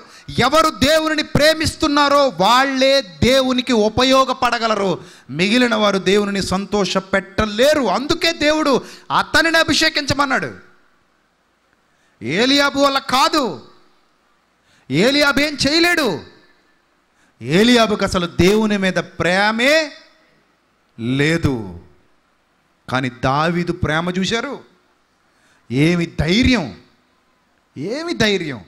ఎవరు దేవుని ప్రేమిస్తున్నారో వాళ్ళే దేవునికి ఉపయోగపడగలరు మిగిలిన వారు దేవుని సంతోష పెట్టలేరు అందుకే దేవుడు అతనిని అభిషేకించమన్నాడు ఏలియాబు వల్ల కాదు ఏలియాబు ఏం చేయలేడు ఏలియాబుకి అసలు దేవుని మీద ప్రేమే లేదు కానీ దావీదు ప్రేమ చూశారు ఏమి ధైర్యం ఏమి ధైర్యం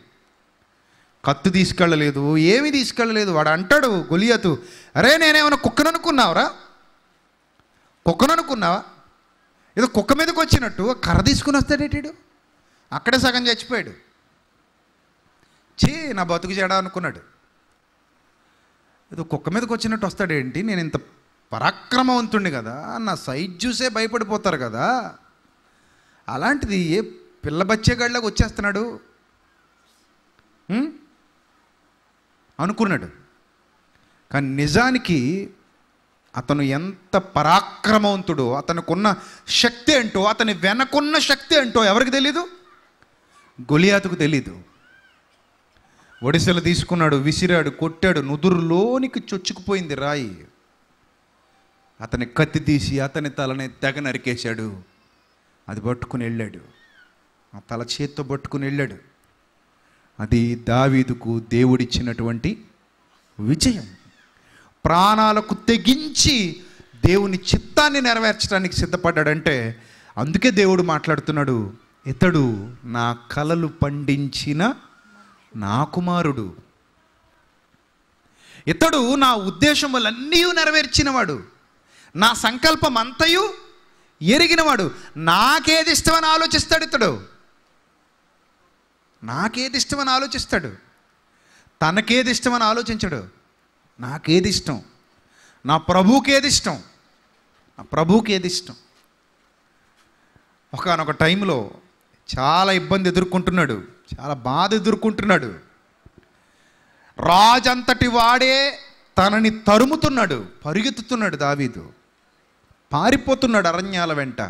కత్తు తీసుకెళ్ళలేదు ఏమి తీసుకెళ్ళలేదు వాడు అంటాడు గొలియతు అరే నేనేమైనా కుక్కను అనుకున్నావురా కుక్కను అనుకున్నావా ఏదో కుక్క మీదకి వచ్చినట్టు కర్ర తీసుకుని వస్తాడేటాడు అక్కడే సగం చచ్చిపోయాడు చే నా బతుకు చేయడా అనుకున్నాడు ఏదో కుక్క మీదకి వచ్చినట్టు వస్తాడేంటి నేను ఇంత పరాక్రమవంతుండి కదా నా సైజ్ చూసే భయపడిపోతారు కదా అలాంటిది ఏ పిల్ల బచ్చేగాడిలాగా వచ్చేస్తున్నాడు అనుకున్నాడు కానీ నిజానికి అతను ఎంత పరాక్రమవంతుడో అతనుకున్న శక్తి ఏంటో అతని వెనకున్న శక్తి ఏంటో ఎవరికి తెలీదు గొలియాతుకు తెలీదు ఒడిసెలు తీసుకున్నాడు విసిరాడు కొట్టాడు నుదురులోనికి చొచ్చుకుపోయింది రాయి అతని కత్తి తీసి అతని తలని తెగ నరికేశాడు అది పట్టుకుని వెళ్ళాడు ఆ తల చేత్తో పట్టుకుని వెళ్ళాడు అది దావీదుకు దేవుడిచ్చినటువంటి విజయం ప్రాణాలకు తెగించి దేవుని చిత్తాన్ని నెరవేర్చడానికి సిద్ధపడ్డాడంటే అందుకే దేవుడు మాట్లాడుతున్నాడు ఇతడు నా కలలు పండించిన నా కుమారుడు ఇతడు నా ఉద్దేశములన్నీ నెరవేర్చినవాడు నా సంకల్పం అంతయు ఎరిగినవాడు నాకేది ఇష్టమని ఆలోచిస్తాడు ఇతడు నాకేది ఇష్టమని ఆలోచిస్తాడు తనకేది ఇష్టమని ఆలోచించడు నాకేది ఇష్టం నా ప్రభుకేది ఇష్టం నా ప్రభుకేది ఇష్టం ఒకనొక టైంలో చాలా ఇబ్బంది ఎదుర్కొంటున్నాడు చాలా బాధ ఎదుర్కొంటున్నాడు రాజంతటి వాడే తనని తరుముతున్నాడు పరిగెత్తుతున్నాడు దావీదు పారిపోతున్నాడు అరణ్యాల వెంట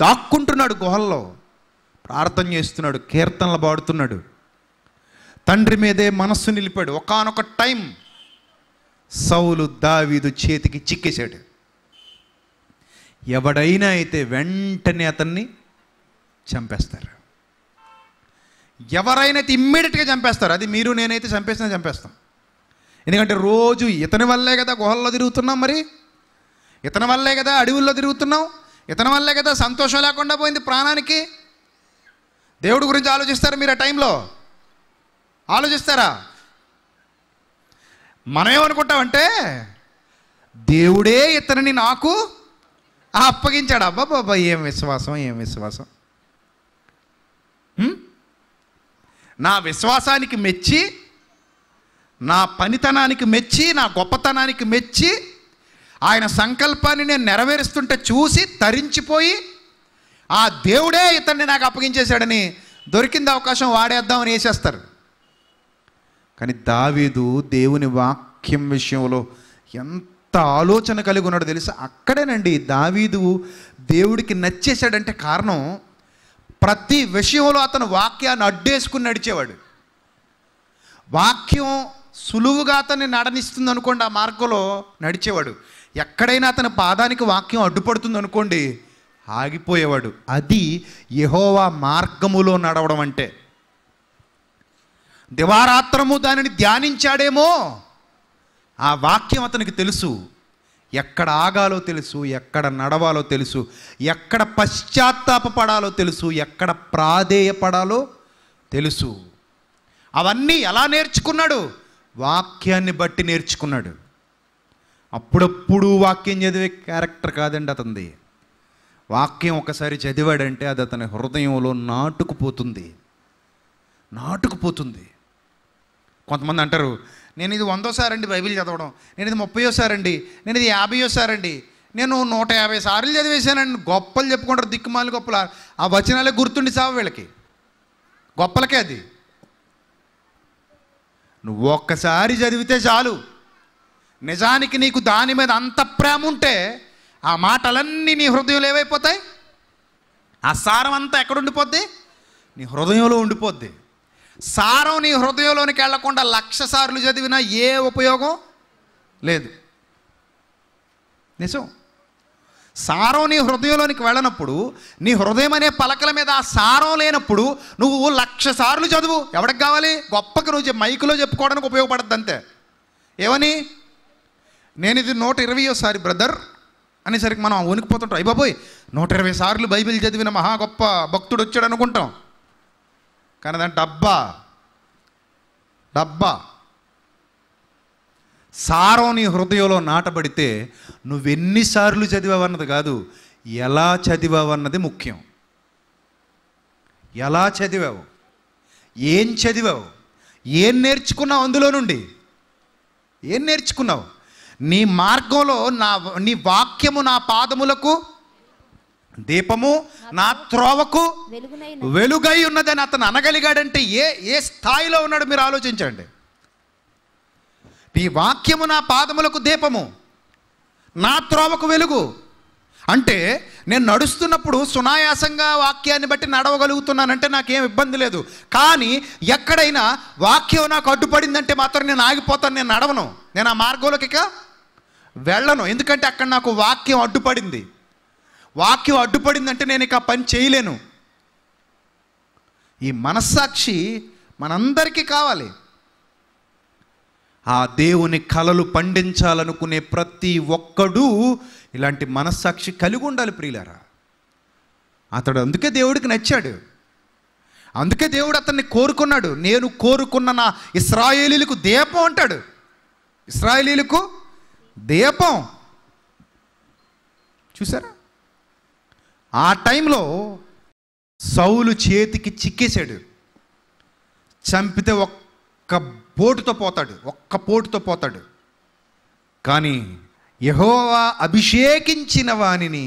దాక్కుంటున్నాడు గుహల్లో ప్రార్థన చేస్తున్నాడు కీర్తనలు పాడుతున్నాడు తండ్రి మీదే మనస్సు నిలిపాడు ఒకనొక టైం సౌలు దావీదు చేతికి చిక్కేశాడు ఎవడైనా అయితే వెంటనే అతన్ని చంపేస్తారు ఎవరైనా అయితే ఇమ్మీడియట్గా చంపేస్తారు అది మీరు నేనైతే చంపేసినా చంపేస్తాం ఎందుకంటే రోజు ఇతని వల్లే కదా గుహల్లో తిరుగుతున్నాం మరి ఇతని వల్లే కదా అడవుల్లో తిరుగుతున్నాం ఇతని వల్లే కదా సంతోషం లేకుండా పోయింది ప్రాణానికి దేవుడు గురించి ఆలోచిస్తారా మీరు ఆ టైంలో ఆలోచిస్తారా మనం ఏమనుకుంటామంటే దేవుడే ఇతనిని నాకు అప్పగించాడు బాబా ఏం విశ్వాసం ఏం విశ్వాసం నా విశ్వాసానికి మెచ్చి నా పనితనానికి మెచ్చి నా గొప్పతనానికి మెచ్చి ఆయన సంకల్పాన్ని నేను నెరవేరుస్తుంటే చూసి తరించిపోయి ఆ దేవుడే ఇతన్ని నాకు అప్పగించేశాడని దొరికింది అవకాశం వాడేద్దామని వేసేస్తారు కానీ దావీదు దేవుని వాక్యం విషయంలో ఎంత ఆలోచన కలిగి ఉన్నాడో తెలుసు అక్కడేనండి దావీదు దేవుడికి నచ్చేశాడంటే కారణం ప్రతి విషయంలో అతను వాక్యాన్ని అడ్డేసుకుని నడిచేవాడు వాక్యం సులువుగా అతన్ని నడనిస్తుంది అనుకోండి ఆ మార్గంలో నడిచేవాడు ఎక్కడైనా అతని పాదానికి వాక్యం అడ్డుపడుతుంది అనుకోండి ఆగిపోయేవాడు అది యహోవా మార్గములో నడవడం అంటే దివారాత్రము దానిని ధ్యానించాడేమో ఆ వాక్యం అతనికి తెలుసు ఎక్కడ ఆగాలో తెలుసు ఎక్కడ నడవాలో తెలుసు ఎక్కడ పశ్చాత్తాపడాలో తెలుసు ఎక్కడ ప్రాధేయపడాలో తెలుసు అవన్నీ ఎలా నేర్చుకున్నాడు వాక్యాన్ని బట్టి నేర్చుకున్నాడు అప్పుడప్పుడు వాక్యం చదివే క్యారెక్టర్ కాదండి అతనిది వాక్యం ఒకసారి చదివాడంటే అది అతని హృదయంలో నాటుకుపోతుంది నాటుకుపోతుంది కొంతమంది అంటారు నేను ఇది వందోసారి అండి బైబిల్ చదవడం నేను ఇది ముప్పయోసారి అండి నేను ఇది యాభయోసారి అండి నేను నూట యాభై సార్లు చదివేశానండి గొప్పలు చెప్పుకుంటారు దిక్కుమాలి గొప్పలు ఆ వచనాలే గుర్తుండి సావు వీళ్ళకి గొప్పలకే అది నువ్వు ఒక్కసారి చదివితే చాలు నిజానికి నీకు దాని మీద అంత ప్రేమ ఉంటే ఆ మాటలన్నీ నీ హృదయంలో ఏవైపోతాయి ఆ సారం అంతా ఎక్కడుండిపోద్ది నీ హృదయంలో ఉండిపోద్ది సారం నీ హృదయంలోనికి వెళ్లకుండా లక్ష సార్లు చదివినా ఏ ఉపయోగం లేదు నిజం సారం నీ హృదయంలోనికి వెళ్ళనప్పుడు నీ హృదయం అనే పలకల మీద ఆ సారం లేనప్పుడు నువ్వు లక్ష సార్లు చదువు ఎవరికి కావాలి గొప్పకి నువ్వు మైకులో చెప్పుకోవడానికి ఉపయోగపడద్దు అంతే ఏమని నేను ఇది నూట సారి బ్రదర్ అనేసరికి మనం వణికిపోతుంటాం అయ్యి బాబోయ్ నూట ఇరవై సార్లు బైబిల్ చదివిన మహా గొప్ప భక్తుడు వచ్చాడు అనుకుంటాం కానీ దాని డబ్బా డబ్బా సారం నీ హృదయంలో నాటబడితే నువ్వెన్నిసార్లు చదివావన్నది కాదు ఎలా చదివావన్నది ముఖ్యం ఎలా చదివావు ఏం చదివావు ఏం నేర్చుకున్నావు అందులో నుండి ఏం నేర్చుకున్నావు నీ మార్గంలో నా నీ వాక్యము నా పాదములకు దీపము నా త్రోవకు వెలుగై ఉన్నదని అతను అనగలిగాడంటే ఏ ఏ స్థాయిలో ఉన్నాడు మీరు ఆలోచించండి నీ వాక్యము నా పాదములకు దీపము నా త్రోవకు వెలుగు అంటే నేను నడుస్తున్నప్పుడు సునాయాసంగా వాక్యాన్ని బట్టి నడవగలుగుతున్నానంటే నాకేం ఇబ్బంది లేదు కానీ ఎక్కడైనా వాక్యం నాకు అడ్డుపడిందంటే మాత్రం నేను ఆగిపోతాను నేను నడవను నేను ఆ మార్గంలోకి ఇక వెళ్ళను ఎందుకంటే అక్కడ నాకు వాక్యం అడ్డుపడింది వాక్యం అడ్డుపడిందంటే నేను ఇక పని చేయలేను ఈ మనస్సాక్షి మనందరికీ కావాలి ఆ దేవుని కలలు పండించాలనుకునే ప్రతి ఒక్కడూ ఇలాంటి మనస్సాక్షి కలిగి ఉండాలి ప్రియులారా అతడు అందుకే దేవుడికి నచ్చాడు అందుకే దేవుడు అతన్ని కోరుకున్నాడు నేను కోరుకున్న నా ఇస్రాయేలీలకు దీపం అంటాడు ఇస్రాయేలీలకు దీపం చూసారా ఆ టైంలో సౌలు చేతికి చిక్కేశాడు చంపితే ఒక్క పోటుతో పోతాడు ఒక్క పోటుతో పోతాడు కానీ యహోవా అభిషేకించిన వానిని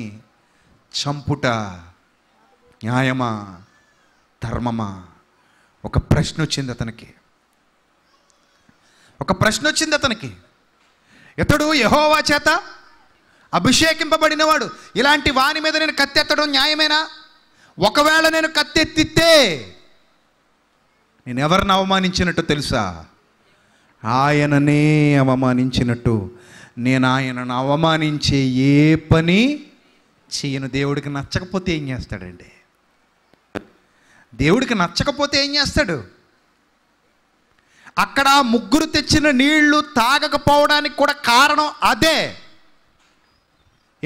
చంపుట న్యాయమా ధర్మమా ఒక ప్రశ్న వచ్చింది అతనికి ఒక ప్రశ్న వచ్చింది అతనికి ఇతడు యహోవా చేత అభిషేకింపబడినవాడు ఇలాంటి వాని మీద నేను కత్తెత్తడం న్యాయమేనా ఒకవేళ నేను కత్తెత్తితే నేను ఎవరిని అవమానించినట్టు తెలుసా ఆయననే అవమానించినట్టు నేను ఆయనను అవమానించే ఏ పని చేయను దేవుడికి నచ్చకపోతే ఏం చేస్తాడండి దేవుడికి నచ్చకపోతే ఏం చేస్తాడు అక్కడ ముగ్గురు తెచ్చిన నీళ్లు తాగకపోవడానికి కూడా కారణం అదే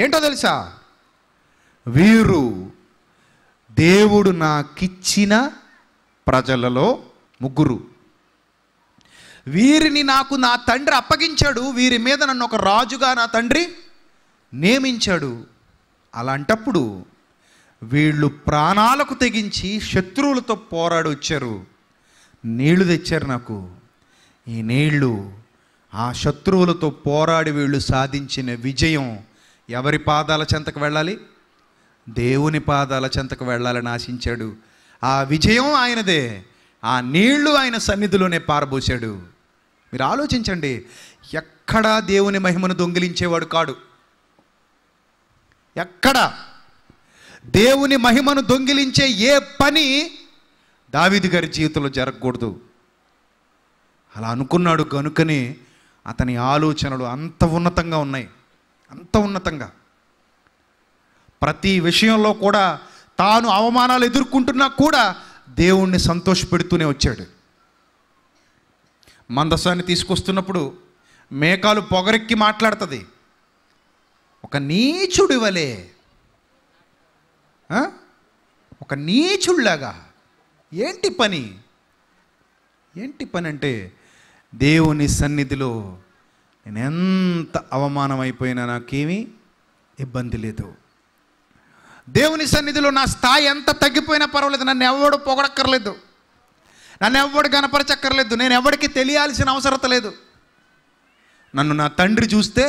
ఏంటో తెలుసా వీరు దేవుడు నాకిచ్చిన ప్రజలలో ముగ్గురు వీరిని నాకు నా తండ్రి అప్పగించాడు వీరి మీద నన్ను ఒక రాజుగా నా తండ్రి నియమించాడు అలాంటప్పుడు వీళ్ళు ప్రాణాలకు తెగించి శత్రువులతో పోరాడొచ్చారు నీళ్లు తెచ్చారు నాకు ఈ నీళ్లు ఆ శత్రువులతో పోరాడి వీళ్ళు సాధించిన విజయం ఎవరి పాదాల చెంతకు వెళ్ళాలి దేవుని పాదాల చెంతకు వెళ్ళాలని ఆశించాడు ఆ విజయం ఆయనదే ఆ నీళ్లు ఆయన సన్నిధిలోనే పారబోశాడు మీరు ఆలోచించండి ఎక్కడా దేవుని మహిమను దొంగిలించేవాడు కాడు ఎక్కడా దేవుని మహిమను దొంగిలించే ఏ పని దావిది గారి జీవితంలో జరగకూడదు అలా అనుకున్నాడు కనుకనే అతని ఆలోచనలు అంత ఉన్నతంగా ఉన్నాయి అంత ఉన్నతంగా ప్రతి విషయంలో కూడా తాను అవమానాలు ఎదుర్కొంటున్నా కూడా దేవుణ్ణి సంతోషపెడుతూనే వచ్చాడు మందసాన్ని తీసుకొస్తున్నప్పుడు మేకాలు పొగరెక్కి మాట్లాడుతుంది ఒక నీచుడివలే ఒక నీచుడిలాగా ఏంటి పని ఏంటి పని అంటే దేవుని సన్నిధిలో నేను ఎంత అవమానం అయిపోయినా నాకేమీ ఇబ్బంది లేదు దేవుని సన్నిధిలో నా స్థాయి ఎంత తగ్గిపోయినా పర్వాలేదు నన్ను ఎవడు పొగడక్కర్లేదు నన్ను ఎవడు గనపరచక్కర్లేదు నేను ఎవరికి తెలియాల్సిన అవసరత లేదు నన్ను నా తండ్రి చూస్తే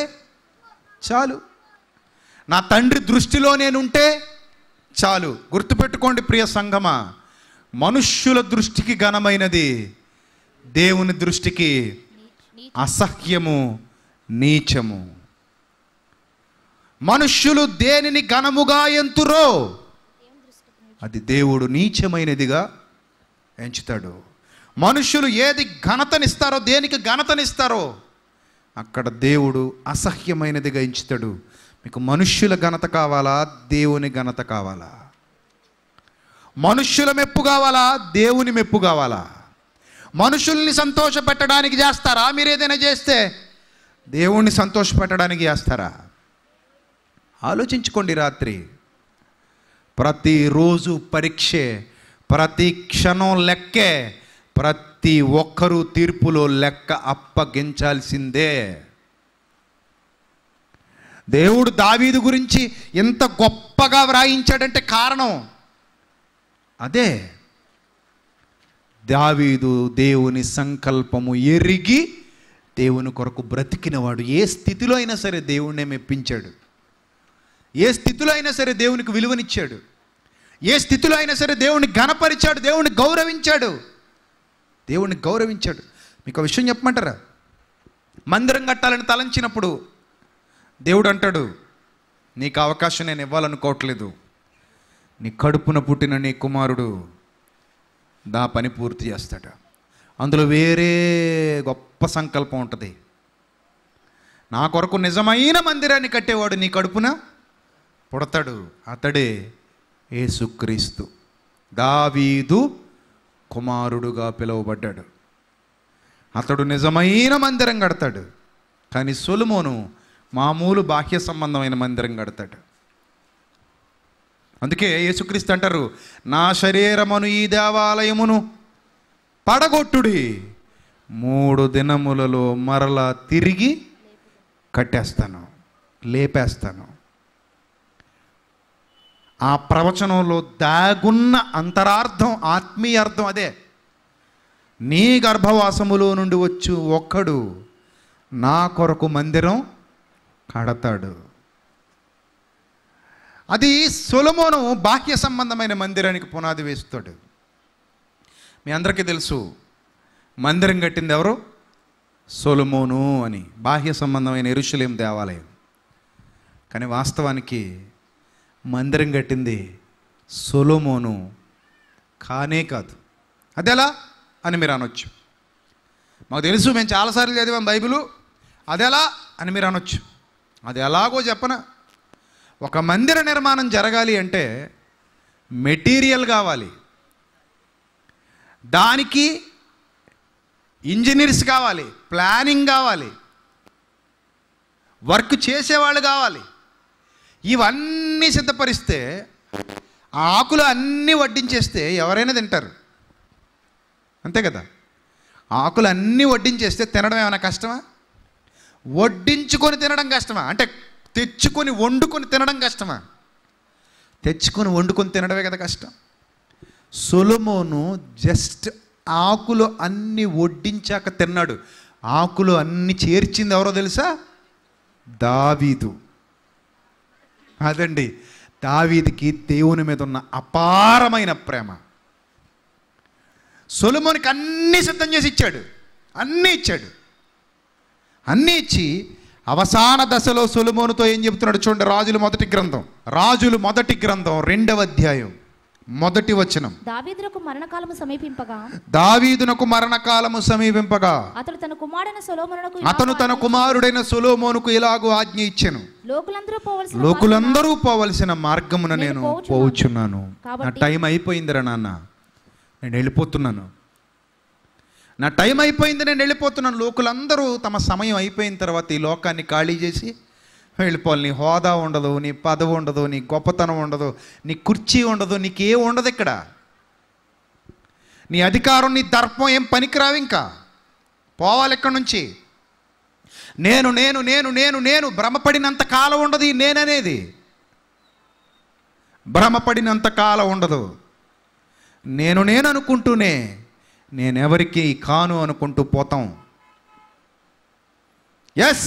చాలు నా తండ్రి దృష్టిలో నేనుంటే చాలు గుర్తుపెట్టుకోండి ప్రియ సంగమా మనుష్యుల దృష్టికి ఘనమైనది దేవుని దృష్టికి అసహ్యము నీచము మనుష్యులు దేనిని ఘనముగా ఎంతురో అది దేవుడు నీచమైనదిగా ఎంచుతాడు మనుషులు ఏది ఘనతనిస్తారో దేనికి ఘనతనిస్తారో అక్కడ దేవుడు అసహ్యమైనదిగా ఎంచుతాడు మీకు మనుష్యుల ఘనత కావాలా దేవుని ఘనత కావాలా మనుష్యుల మెప్పు కావాలా దేవుని మెప్పు కావాలా మనుషుల్ని సంతోషపెట్టడానికి చేస్తారా మీరు ఏదైనా చేస్తే దేవుణ్ణి సంతోషపెట్టడానికి చేస్తారా ఆలోచించుకోండి రాత్రి ప్రతిరోజు పరీక్షే ప్రతి క్షణం లెక్కే ప్రతి ఒక్కరూ తీర్పులో లెక్క అప్పగించాల్సిందే దేవుడు దావీదు గురించి ఎంత గొప్పగా వ్రాయించాడంటే కారణం అదే దావీదు దేవుని సంకల్పము ఎరిగి దేవుని కొరకు బ్రతికినవాడు ఏ స్థితిలో అయినా సరే దేవుణ్ణే మెప్పించాడు ఏ స్థితిలో అయినా సరే దేవునికి విలువనిచ్చాడు ఏ స్థితిలో అయినా సరే దేవుని ఘనపరిచాడు దేవుని గౌరవించాడు దేవుణ్ణి గౌరవించాడు మీకు విషయం చెప్పమంటారా మందిరం కట్టాలని తలంచినప్పుడు దేవుడు అంటాడు నీకు అవకాశం నేను ఇవ్వాలనుకోవట్లేదు నీ కడుపున పుట్టిన నీ కుమారుడు దా పని పూర్తి చేస్తాడు అందులో వేరే గొప్ప సంకల్పం ఉంటుంది నా కొరకు నిజమైన మందిరాన్ని కట్టేవాడు నీ కడుపున పుడతాడు అతడే ఏసుక్రీస్తు దావీదు కుమారుడుగా పిలువబడ్డాడు అతడు నిజమైన మందిరం కడతాడు కానీ సొలుమోను మామూలు బాహ్య సంబంధమైన మందిరం కడతాడు అందుకే యేసుక్రీస్తు అంటారు నా శరీరమును ఈ దేవాలయమును పడగొట్టుడి మూడు దినములలో మరలా తిరిగి కట్టేస్తాను లేపేస్తాను ఆ ప్రవచనంలో దాగున్న అంతరార్థం ఆత్మీయ అర్థం అదే నీ గర్భవాసములో నుండి వచ్చు ఒక్కడు నా కొరకు మందిరం కడతాడు అది సొలమోను బాహ్య సంబంధమైన మందిరానికి పునాది వేస్తాడు మీ అందరికీ తెలుసు మందిరం కట్టింది ఎవరు సొలమోను అని బాహ్య సంబంధమైన ఎరుశలేం దేవాలయం కానీ వాస్తవానికి మందిరం కట్టింది సొలోమోను కానే కాదు అదెలా అని మీరు అనొచ్చు మాకు తెలుసు మేము చాలాసార్లు చదివాం బైబిలు అదెలా అని మీరు అనొచ్చు అది ఎలాగో చెప్పనా ఒక మందిర నిర్మాణం జరగాలి అంటే మెటీరియల్ కావాలి దానికి ఇంజనీర్స్ కావాలి ప్లానింగ్ కావాలి వర్క్ చేసేవాళ్ళు కావాలి ఇవన్నీ సిద్ధపరిస్తే ఆకులు అన్నీ వడ్డించేస్తే ఎవరైనా తింటారు అంతే కదా ఆకులు అన్నీ వడ్డించేస్తే తినడం ఏమైనా కష్టమా వడ్డించుకొని తినడం కష్టమా అంటే తెచ్చుకొని వండుకొని తినడం కష్టమా తెచ్చుకొని వండుకొని తినడమే కదా కష్టం సొలమోను జస్ట్ ఆకులు అన్నీ వడ్డించాక తిన్నాడు ఆకులు అన్నీ చేర్చింది ఎవరో తెలుసా దావీదు అదండి దావీదికి దేవుని మీద ఉన్న అపారమైన ప్రేమ సొలమోనికి అన్నీ సిద్ధం చేసి ఇచ్చాడు అన్నీ ఇచ్చాడు అన్నీ ఇచ్చి అవసాన దశలో సొలుమోనుతో ఏం చెబుతున్నాడు చూడండి రాజులు మొదటి గ్రంథం రాజులు మొదటి గ్రంథం రెండవ అధ్యాయం మొదటి వచనం
దావీదునకు మరణకాలము సమీపింపగా
దావీదునకు మరణకాలము సమీపింపగా
అతడు తన కుమారుడైన సొలోమోనుకు అతను తన
కుమారుడైన సొలోమోనుకు ఇలాగూ ఆజ్ఞ ఇచ్చెను
లోకులందరూ పోవలసిన లోకులందరూ
పోవలసిన మార్గమున నేను పోవచ్చున్నాను నా టైం అయిపోయిందిరా నాన్న నేను వెళ్ళిపోతున్నాను నా టైం అయిపోయింది నేను వెళ్ళిపోతున్నాను లోకులందరూ తమ సమయం అయిపోయిన తర్వాత ఈ లోకాన్ని ఖాళీ చేసి వెళ్ళిపోవాలి నీ హోదా ఉండదు నీ పదవి ఉండదు నీ గొప్పతనం ఉండదు నీ కుర్చీ ఉండదు నీకే ఉండదు ఇక్కడ నీ అధికారం నీ దర్పం ఏం పనికిరావు ఇంకా పోవాలి ఎక్కడి నుంచి నేను నేను నేను నేను నేను భ్రమపడినంత కాలం ఉండదు ఈ నేననేది భ్రమపడినంత కాలం ఉండదు నేను నేను అనుకుంటూనే నేనెవరికి కాను అనుకుంటూ పోతాం ఎస్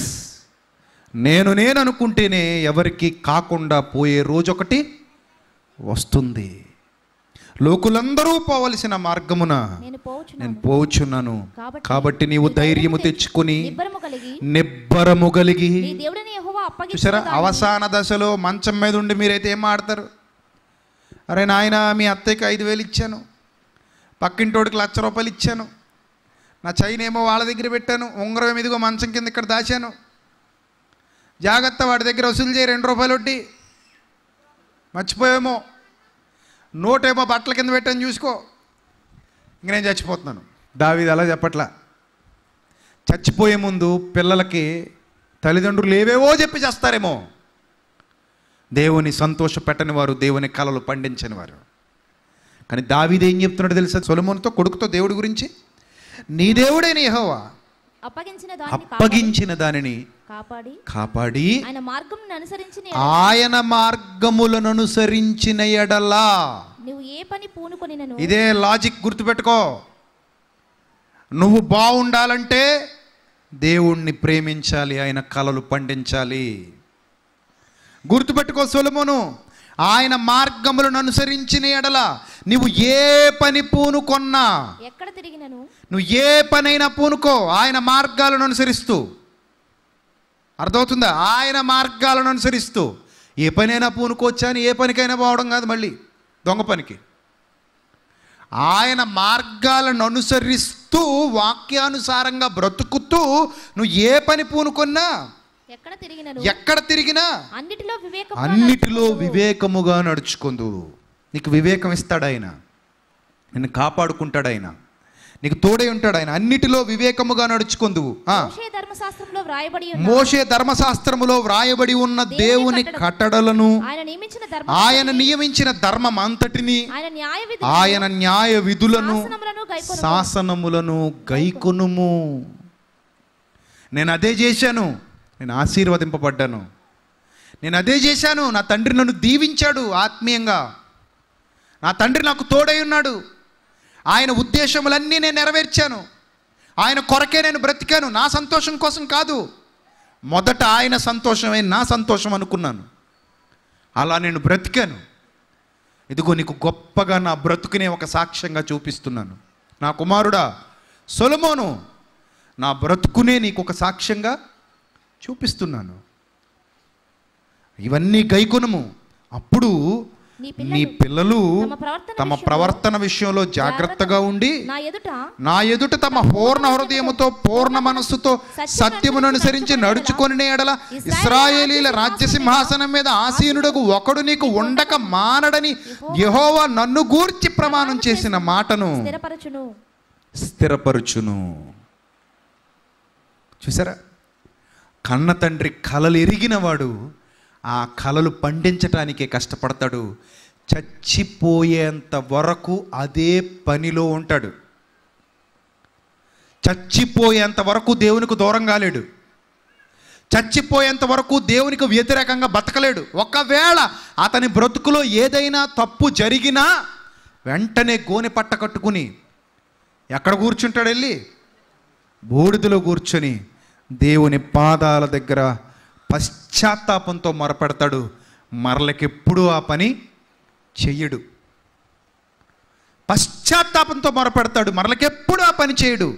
నేను నేను అనుకుంటేనే ఎవరికి కాకుండా పోయే రోజు ఒకటి వస్తుంది లోకులందరూ పోవలసిన మార్గమున నేను పోచున్నాను కాబట్టి నీవు ధైర్యము తెచ్చుకుని నిబ్బరము కలిగి
చూసారా అవసాన
దశలో మంచం మీద ఉండి మీరైతే ఏం ఆడతారు అరే నాయన మీ అత్తయ్యకి ఐదు వేలు ఇచ్చాను పక్కింటోడికి లక్ష రూపాయలు ఇచ్చాను నా చైన్ ఏమో వాళ్ళ దగ్గర పెట్టాను ఉంగరం ఇదిగో మంచం కింద ఇక్కడ దాచాను జాగ్రత్త వాడి దగ్గర వసూలు చేయి రెండు రూపాయలు వడ్డీ మర్చిపోయేమో నోటేమో బట్టల కింద పెట్టాను చూసుకో ఇంక నేను చచ్చిపోతున్నాను దావిది అలా చెప్పట్లా చచ్చిపోయే ముందు పిల్లలకి తల్లిదండ్రులు లేవేవో చెప్పి చేస్తారేమో దేవుని పెట్టని వారు దేవుని కళలు పండించని వారు కానీ దావీది ఏం చెప్తున్నాడు తెలుసా సొలమోన్తో కొడుకుతో దేవుడి గురించి నీ దేవుడైన యహోవా
అప్పగించిన దానిని అప్పగించిన
దానిని కాపాడి ఆయన మార్గములను అనుసరించిన ఎడలా
నువ్వు ఏ పని పూనుకొని ఇదే
లాజిక్ గుర్తుపెట్టుకో నువ్వు బాగుండాలంటే దేవుణ్ణి ప్రేమించాలి ఆయన కళలు పండించాలి గుర్తుపెట్టుకో సొలమును ఆయన మార్గములను అనుసరించిన ఎడల నువ్వు ఏ పని పూనుకొన్నా
ఎక్కడ తిరిగినను
నువ్వు ఏ పనైనా పూనుకో ఆయన మార్గాలను అనుసరిస్తూ అర్థమవుతుందా ఆయన మార్గాలను అనుసరిస్తూ ఏ పనైనా అని ఏ పనికైనా పోవడం కాదు మళ్ళీ దొంగ పనికి ఆయన మార్గాలను అనుసరిస్తూ వాక్యానుసారంగా బ్రతుకుతూ నువ్వు ఏ పని పూనుకున్నా
ఎక్కడ తిరిగినా అన్నిటిలో వివేకం అన్నిటిలో
వివేకముగా నడుచుకుందు నీకు వివేకం ఇస్తాడు ఆయన నిన్ను కాపాడుకుంటాడు ఆయన నీకు తోడే ఉంటాడు ఆయన అన్నిటిలో వివేకముగా నడుచుకుందు
మోషే ధర్మశాస్త్రములో
వ్రాయబడి ఉన్న దేవుని కట్టడలను ఆయన నియమించిన ధర్మం అంతటిని ఆయన న్యాయ విధులను శాసనములను గైకొనుము నేను అదే చేశాను నేను ఆశీర్వదింపబడ్డాను నేను అదే చేశాను నా తండ్రి నన్ను దీవించాడు ఆత్మీయంగా నా తండ్రి నాకు తోడై ఉన్నాడు ఆయన ఉద్దేశములన్నీ నేను నెరవేర్చాను ఆయన కొరకే నేను బ్రతికాను నా సంతోషం కోసం కాదు మొదట ఆయన సంతోషమే నా సంతోషం అనుకున్నాను అలా నేను బ్రతికాను ఇదిగో నీకు గొప్పగా నా బ్రతుకునే ఒక సాక్ష్యంగా చూపిస్తున్నాను నా కుమారుడా సొలమోను నా బ్రతుకునే నీకు ఒక సాక్ష్యంగా చూపిస్తున్నాను ఇవన్నీ గైకొనము అప్పుడు
నీ పిల్లలు తమ
ప్రవర్తన విషయంలో జాగ్రత్తగా ఉండి నా ఎదుట తమ పూర్ణ హృదయముతో పూర్ణ మనస్సుతో సత్యమును అనుసరించి నడుచుకొని ఎడల ఇస్రాయేలీల రాజ్య సింహాసనం మీద ఆసీనుడకు ఒకడు నీకు ఉండక మానడని యహోవా నన్ను గూర్చి ప్రమాణం చేసిన మాటను స్థిరపరచును చూసారా కన్న తండ్రి కలలు వాడు ఆ కలలు పండించటానికే కష్టపడతాడు చచ్చిపోయేంత వరకు అదే పనిలో ఉంటాడు చచ్చిపోయేంత వరకు దేవునికి దూరం కాలేడు చచ్చిపోయేంత వరకు దేవునికి వ్యతిరేకంగా బతకలేడు ఒకవేళ అతని బ్రతుకులో ఏదైనా తప్పు జరిగినా వెంటనే గోనె పట్ట కట్టుకుని ఎక్కడ కూర్చుంటాడు వెళ్ళి బూడిదలో కూర్చొని దేవుని పాదాల దగ్గర పశ్చాత్తాపంతో మొరపెడతాడు మరలకెప్పుడు ఆ పని చెయ్యడు పశ్చాత్తాపంతో మొరపెడతాడు మరలకెప్పుడు ఆ పని చేయడు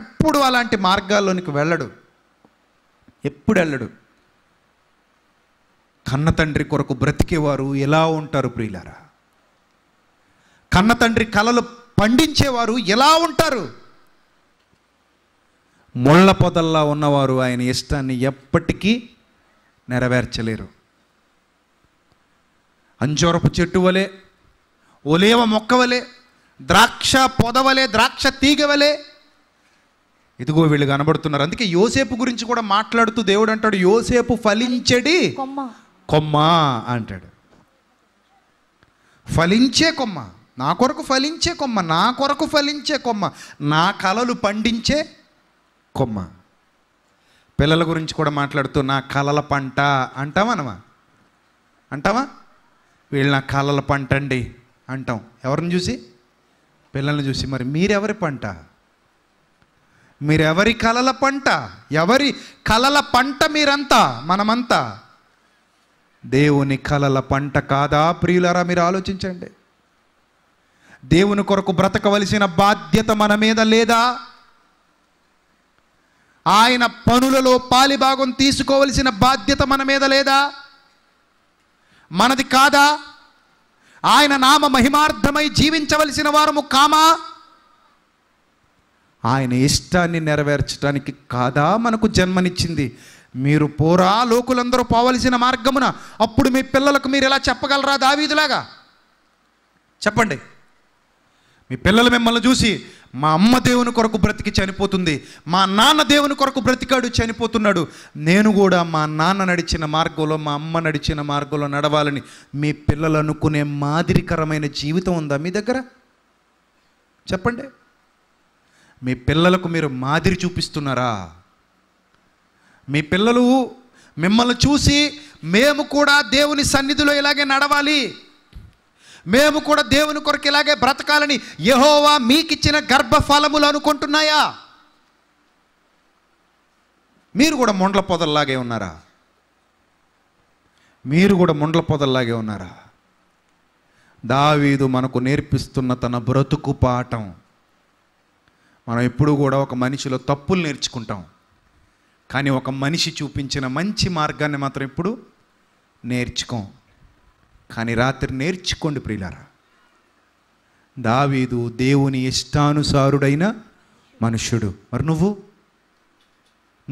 ఎప్పుడు అలాంటి మార్గాల్లోనికి వెళ్ళడు ఎప్పుడు వెళ్ళడు కన్న తండ్రి కొరకు బ్రతికేవారు ఎలా ఉంటారు ప్రియులారా కన్న తండ్రి కళలు పండించేవారు ఎలా ఉంటారు ముళ్ళ పొదల్లా ఉన్నవారు ఆయన ఇష్టాన్ని ఎప్పటికీ నెరవేర్చలేరు అంజూరపు చెట్టు వలె ఒలేవ మొక్క వలె ద్రాక్ష పొదవలే ద్రాక్ష తీగవలే ఇదిగో వీళ్ళు కనబడుతున్నారు అందుకే యోసేపు గురించి కూడా మాట్లాడుతూ దేవుడు అంటాడు యోసేపు ఫలించడి కొమ్మ అంటాడు ఫలించే కొమ్మ నా కొరకు ఫలించే కొమ్మ నా కొరకు ఫలించే కొమ్మ నా కలలు పండించే కొమ్మ పిల్లల గురించి కూడా మాట్లాడుతూ నా కలల పంట అనమా అంటావా వీళ్ళు నా కలల పంట అండి అంటాం ఎవరిని చూసి పిల్లల్ని చూసి మరి మీరెవరి పంట మీరెవరి కలల పంట ఎవరి కలల పంట మీరంతా మనమంతా దేవుని కలల పంట కాదా ప్రియులరా మీరు ఆలోచించండి దేవుని కొరకు బ్రతకవలసిన బాధ్యత మన మీద లేదా ఆయన పనులలో పాలిభాగం తీసుకోవలసిన బాధ్యత మన మీద లేదా మనది కాదా ఆయన నామ మహిమార్థమై జీవించవలసిన వారము కామా ఆయన ఇష్టాన్ని నెరవేర్చడానికి కాదా మనకు జన్మనిచ్చింది మీరు పోరా లోకులందరూ పోవలసిన మార్గమున అప్పుడు మీ పిల్లలకు మీరు ఎలా చెప్పగలరా దావీదులాగా చెప్పండి మీ పిల్లలు మిమ్మల్ని చూసి మా అమ్మ దేవుని కొరకు బ్రతికి చనిపోతుంది మా నాన్న దేవుని కొరకు బ్రతికాడు చనిపోతున్నాడు నేను కూడా మా నాన్న నడిచిన మార్గంలో మా అమ్మ నడిచిన మార్గంలో నడవాలని మీ పిల్లలు అనుకునే మాదిరికరమైన జీవితం ఉందా మీ దగ్గర చెప్పండి మీ పిల్లలకు మీరు మాదిరి చూపిస్తున్నారా మీ పిల్లలు మిమ్మల్ని చూసి మేము కూడా దేవుని సన్నిధిలో ఇలాగే నడవాలి మేము కూడా దేవుని కొరకు ఇలాగే బ్రతకాలని యహోవా మీకిచ్చిన గర్భఫలములు అనుకుంటున్నాయా మీరు కూడా మొండల పొదల్లాగే ఉన్నారా మీరు కూడా మొండల పొదల్లాగే ఉన్నారా దావీదు మనకు నేర్పిస్తున్న తన బ్రతుకు పాఠం మనం ఎప్పుడు కూడా ఒక మనిషిలో తప్పులు నేర్చుకుంటాం కానీ ఒక మనిషి చూపించిన మంచి మార్గాన్ని మాత్రం ఇప్పుడు నేర్చుకోం కానీ రాత్రి నేర్చుకోండి ప్రియులారా దావీదు దేవుని ఇష్టానుసారుడైన మనుష్యుడు మరి నువ్వు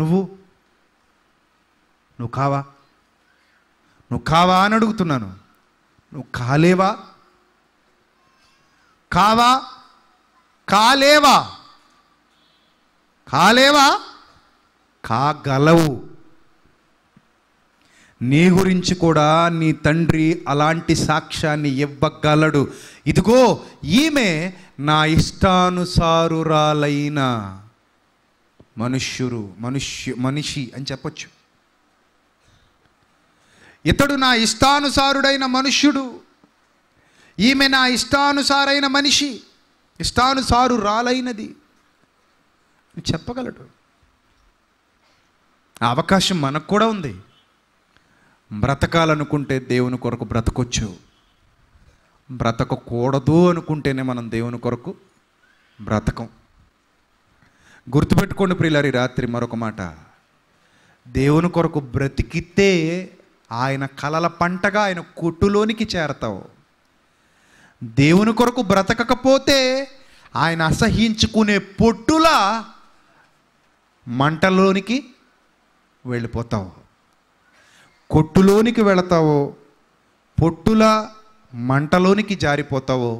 నువ్వు నువ్వు కావా నువ్వు కావా అని అడుగుతున్నాను నువ్వు కాలేవా కావా కాలేవా కాలేవా కాగలవు నీ గురించి కూడా నీ తండ్రి అలాంటి సాక్ష్యాన్ని ఇవ్వగలడు ఇదిగో ఈమె నా ఇష్టానుసారురాలైన మనుష్యురు మనుష్యు మనిషి అని చెప్పొచ్చు ఇతడు నా ఇష్టానుసారుడైన మనుష్యుడు ఈమె నా ఇష్టానుసారైన మనిషి ఇష్టానుసారు రాలైనది చెప్పగలడు అవకాశం మనకు కూడా ఉంది బ్రతకాలనుకుంటే దేవుని కొరకు బ్రతకొచ్చు బ్రతకకూడదు అనుకుంటేనే మనం దేవుని కొరకు బ్రతకం గుర్తుపెట్టుకోండి ప్రియులారి రాత్రి మరొక మాట దేవుని కొరకు బ్రతికితే ఆయన కలల పంటగా ఆయన కొట్టులోనికి చేరతావు దేవుని కొరకు బ్రతకకపోతే ఆయన అసహించుకునే పొట్టులా మంటలోనికి వెళ్ళిపోతావు కొట్టులోనికి వెళతావో పొట్టుల మంటలోనికి జారిపోతావో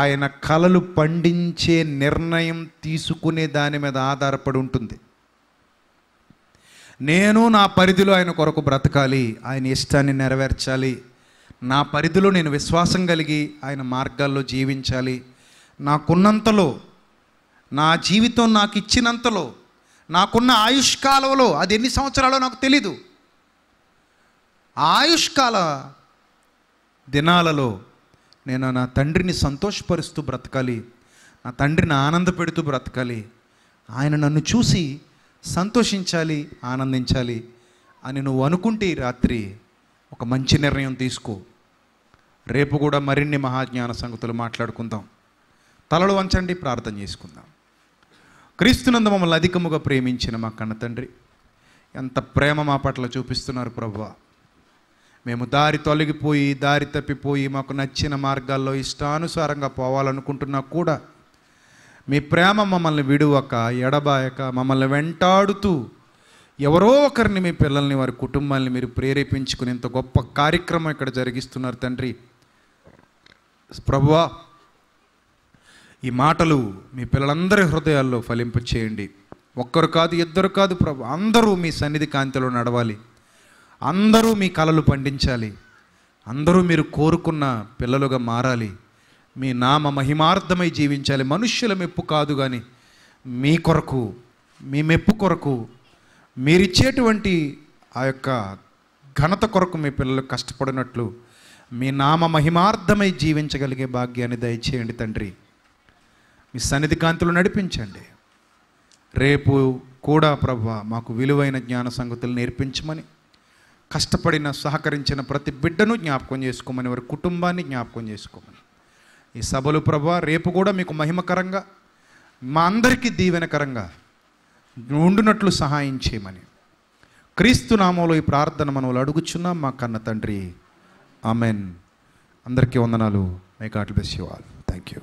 ఆయన కలలు పండించే నిర్ణయం తీసుకునే దాని మీద ఆధారపడి ఉంటుంది నేను నా పరిధిలో ఆయన కొరకు బ్రతకాలి ఆయన ఇష్టాన్ని నెరవేర్చాలి నా పరిధిలో నేను విశ్వాసం కలిగి ఆయన మార్గాల్లో జీవించాలి నాకున్నంతలో నా జీవితం నాకు ఇచ్చినంతలో నాకున్న ఆయుష్కాలంలో అది ఎన్ని సంవత్సరాలో నాకు తెలీదు ఆయుష్కాల దినాలలో నేను నా తండ్రిని సంతోషపరుస్తూ బ్రతకాలి నా తండ్రిని ఆనంద పెడుతూ బ్రతకాలి ఆయన నన్ను చూసి సంతోషించాలి ఆనందించాలి అని నువ్వు అనుకుంటే రాత్రి ఒక మంచి నిర్ణయం తీసుకో రేపు కూడా మరిన్ని మహాజ్ఞాన సంగతులు మాట్లాడుకుందాం తలలు వంచండి ప్రార్థన చేసుకుందాం క్రీస్తునందు మమ్మల్ని అధికముగా ప్రేమించిన మా కన్న తండ్రి ఎంత ప్రేమ మా పట్ల చూపిస్తున్నారు ప్రభా మేము దారి తొలగిపోయి దారి తప్పిపోయి మాకు నచ్చిన మార్గాల్లో ఇష్టానుసారంగా పోవాలనుకుంటున్నా కూడా మీ ప్రేమ మమ్మల్ని విడువక ఎడబాయక మమ్మల్ని వెంటాడుతూ ఎవరో ఒకరిని మీ పిల్లల్ని వారి కుటుంబాన్ని మీరు ప్రేరేపించుకుని ఇంత గొప్ప కార్యక్రమం ఇక్కడ జరిగిస్తున్నారు తండ్రి ప్రభువా ఈ మాటలు మీ పిల్లలందరి హృదయాల్లో చేయండి ఒక్కరు కాదు ఇద్దరు కాదు ప్రభు అందరూ మీ సన్నిధి కాంతిలో నడవాలి అందరూ మీ కళలు పండించాలి అందరూ మీరు కోరుకున్న పిల్లలుగా మారాలి మీ నామ మహిమార్థమై జీవించాలి మనుష్యుల మెప్పు కాదు కానీ మీ కొరకు మీ మెప్పు కొరకు మీరిచ్చేటువంటి ఆ యొక్క ఘనత కొరకు మీ పిల్లలు కష్టపడినట్లు మీ నామ మహిమార్థమై జీవించగలిగే భాగ్యాన్ని దయచేయండి తండ్రి మీ సన్నిధి కాంతులు నడిపించండి రేపు కూడా ప్రభ మాకు విలువైన జ్ఞాన సంగతులు నేర్పించమని కష్టపడిన సహకరించిన ప్రతి బిడ్డను జ్ఞాపకం చేసుకోమని వారి కుటుంబాన్ని జ్ఞాపకం చేసుకోమని ఈ సభలు ప్రభా రేపు కూడా మీకు మహిమకరంగా మా అందరికీ దీవెనకరంగా ఉండునట్లు సహాయం చేయమని క్రీస్తు నామంలో ఈ ప్రార్థన మనవులు అడుగుచున్నాం మా కన్న తండ్రి ఆమెన్ అందరికీ వందనాలు may God bless all thank you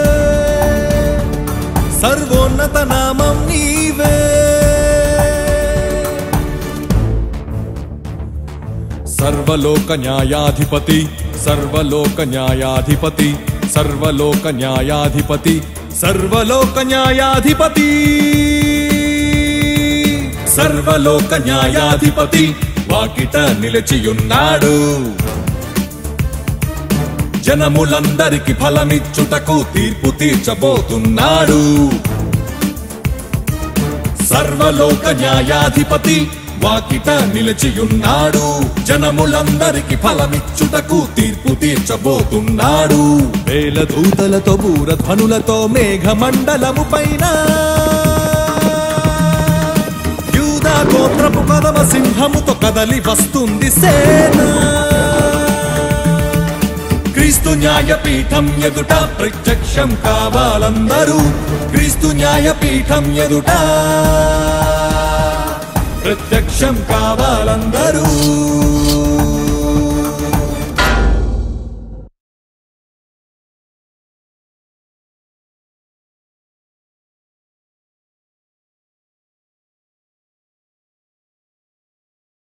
సర్వోన్నత నామం నీవే సర్వలోక న్యాయాధిపతి సర్వలోక న్యాయాధిపతి సర్వలోక న్యాయాధిపతి సర్వలోక న్యాయాధిపతి సర్వలోక న్యాయాధిపతి వాకిట నిలిచియున్నాడు జనములందరికి ఫలమిచ్చుటకు తీర్పు తీర్చబోతున్నాడు సర్వలోక న్యాయాధిపతి వాకిట నిలిచియున్నాడు జనములందరికి ఫలమిచ్చుటకు తీర్పు తీర్చబోతున్నాడు వేల దూతలతో మేఘ మండలము పైన యూదా గోత్రపు కదమ సింహముతో కదలి వస్తుంది సేనా క్రీస్తు న్యాయపీఠం ఎదుట ప్రత్యక్షం కావాలందరూ క్రీస్తు న్యాయపీఠం ఎదుట ప్రత్యక్షం కావాలందరూ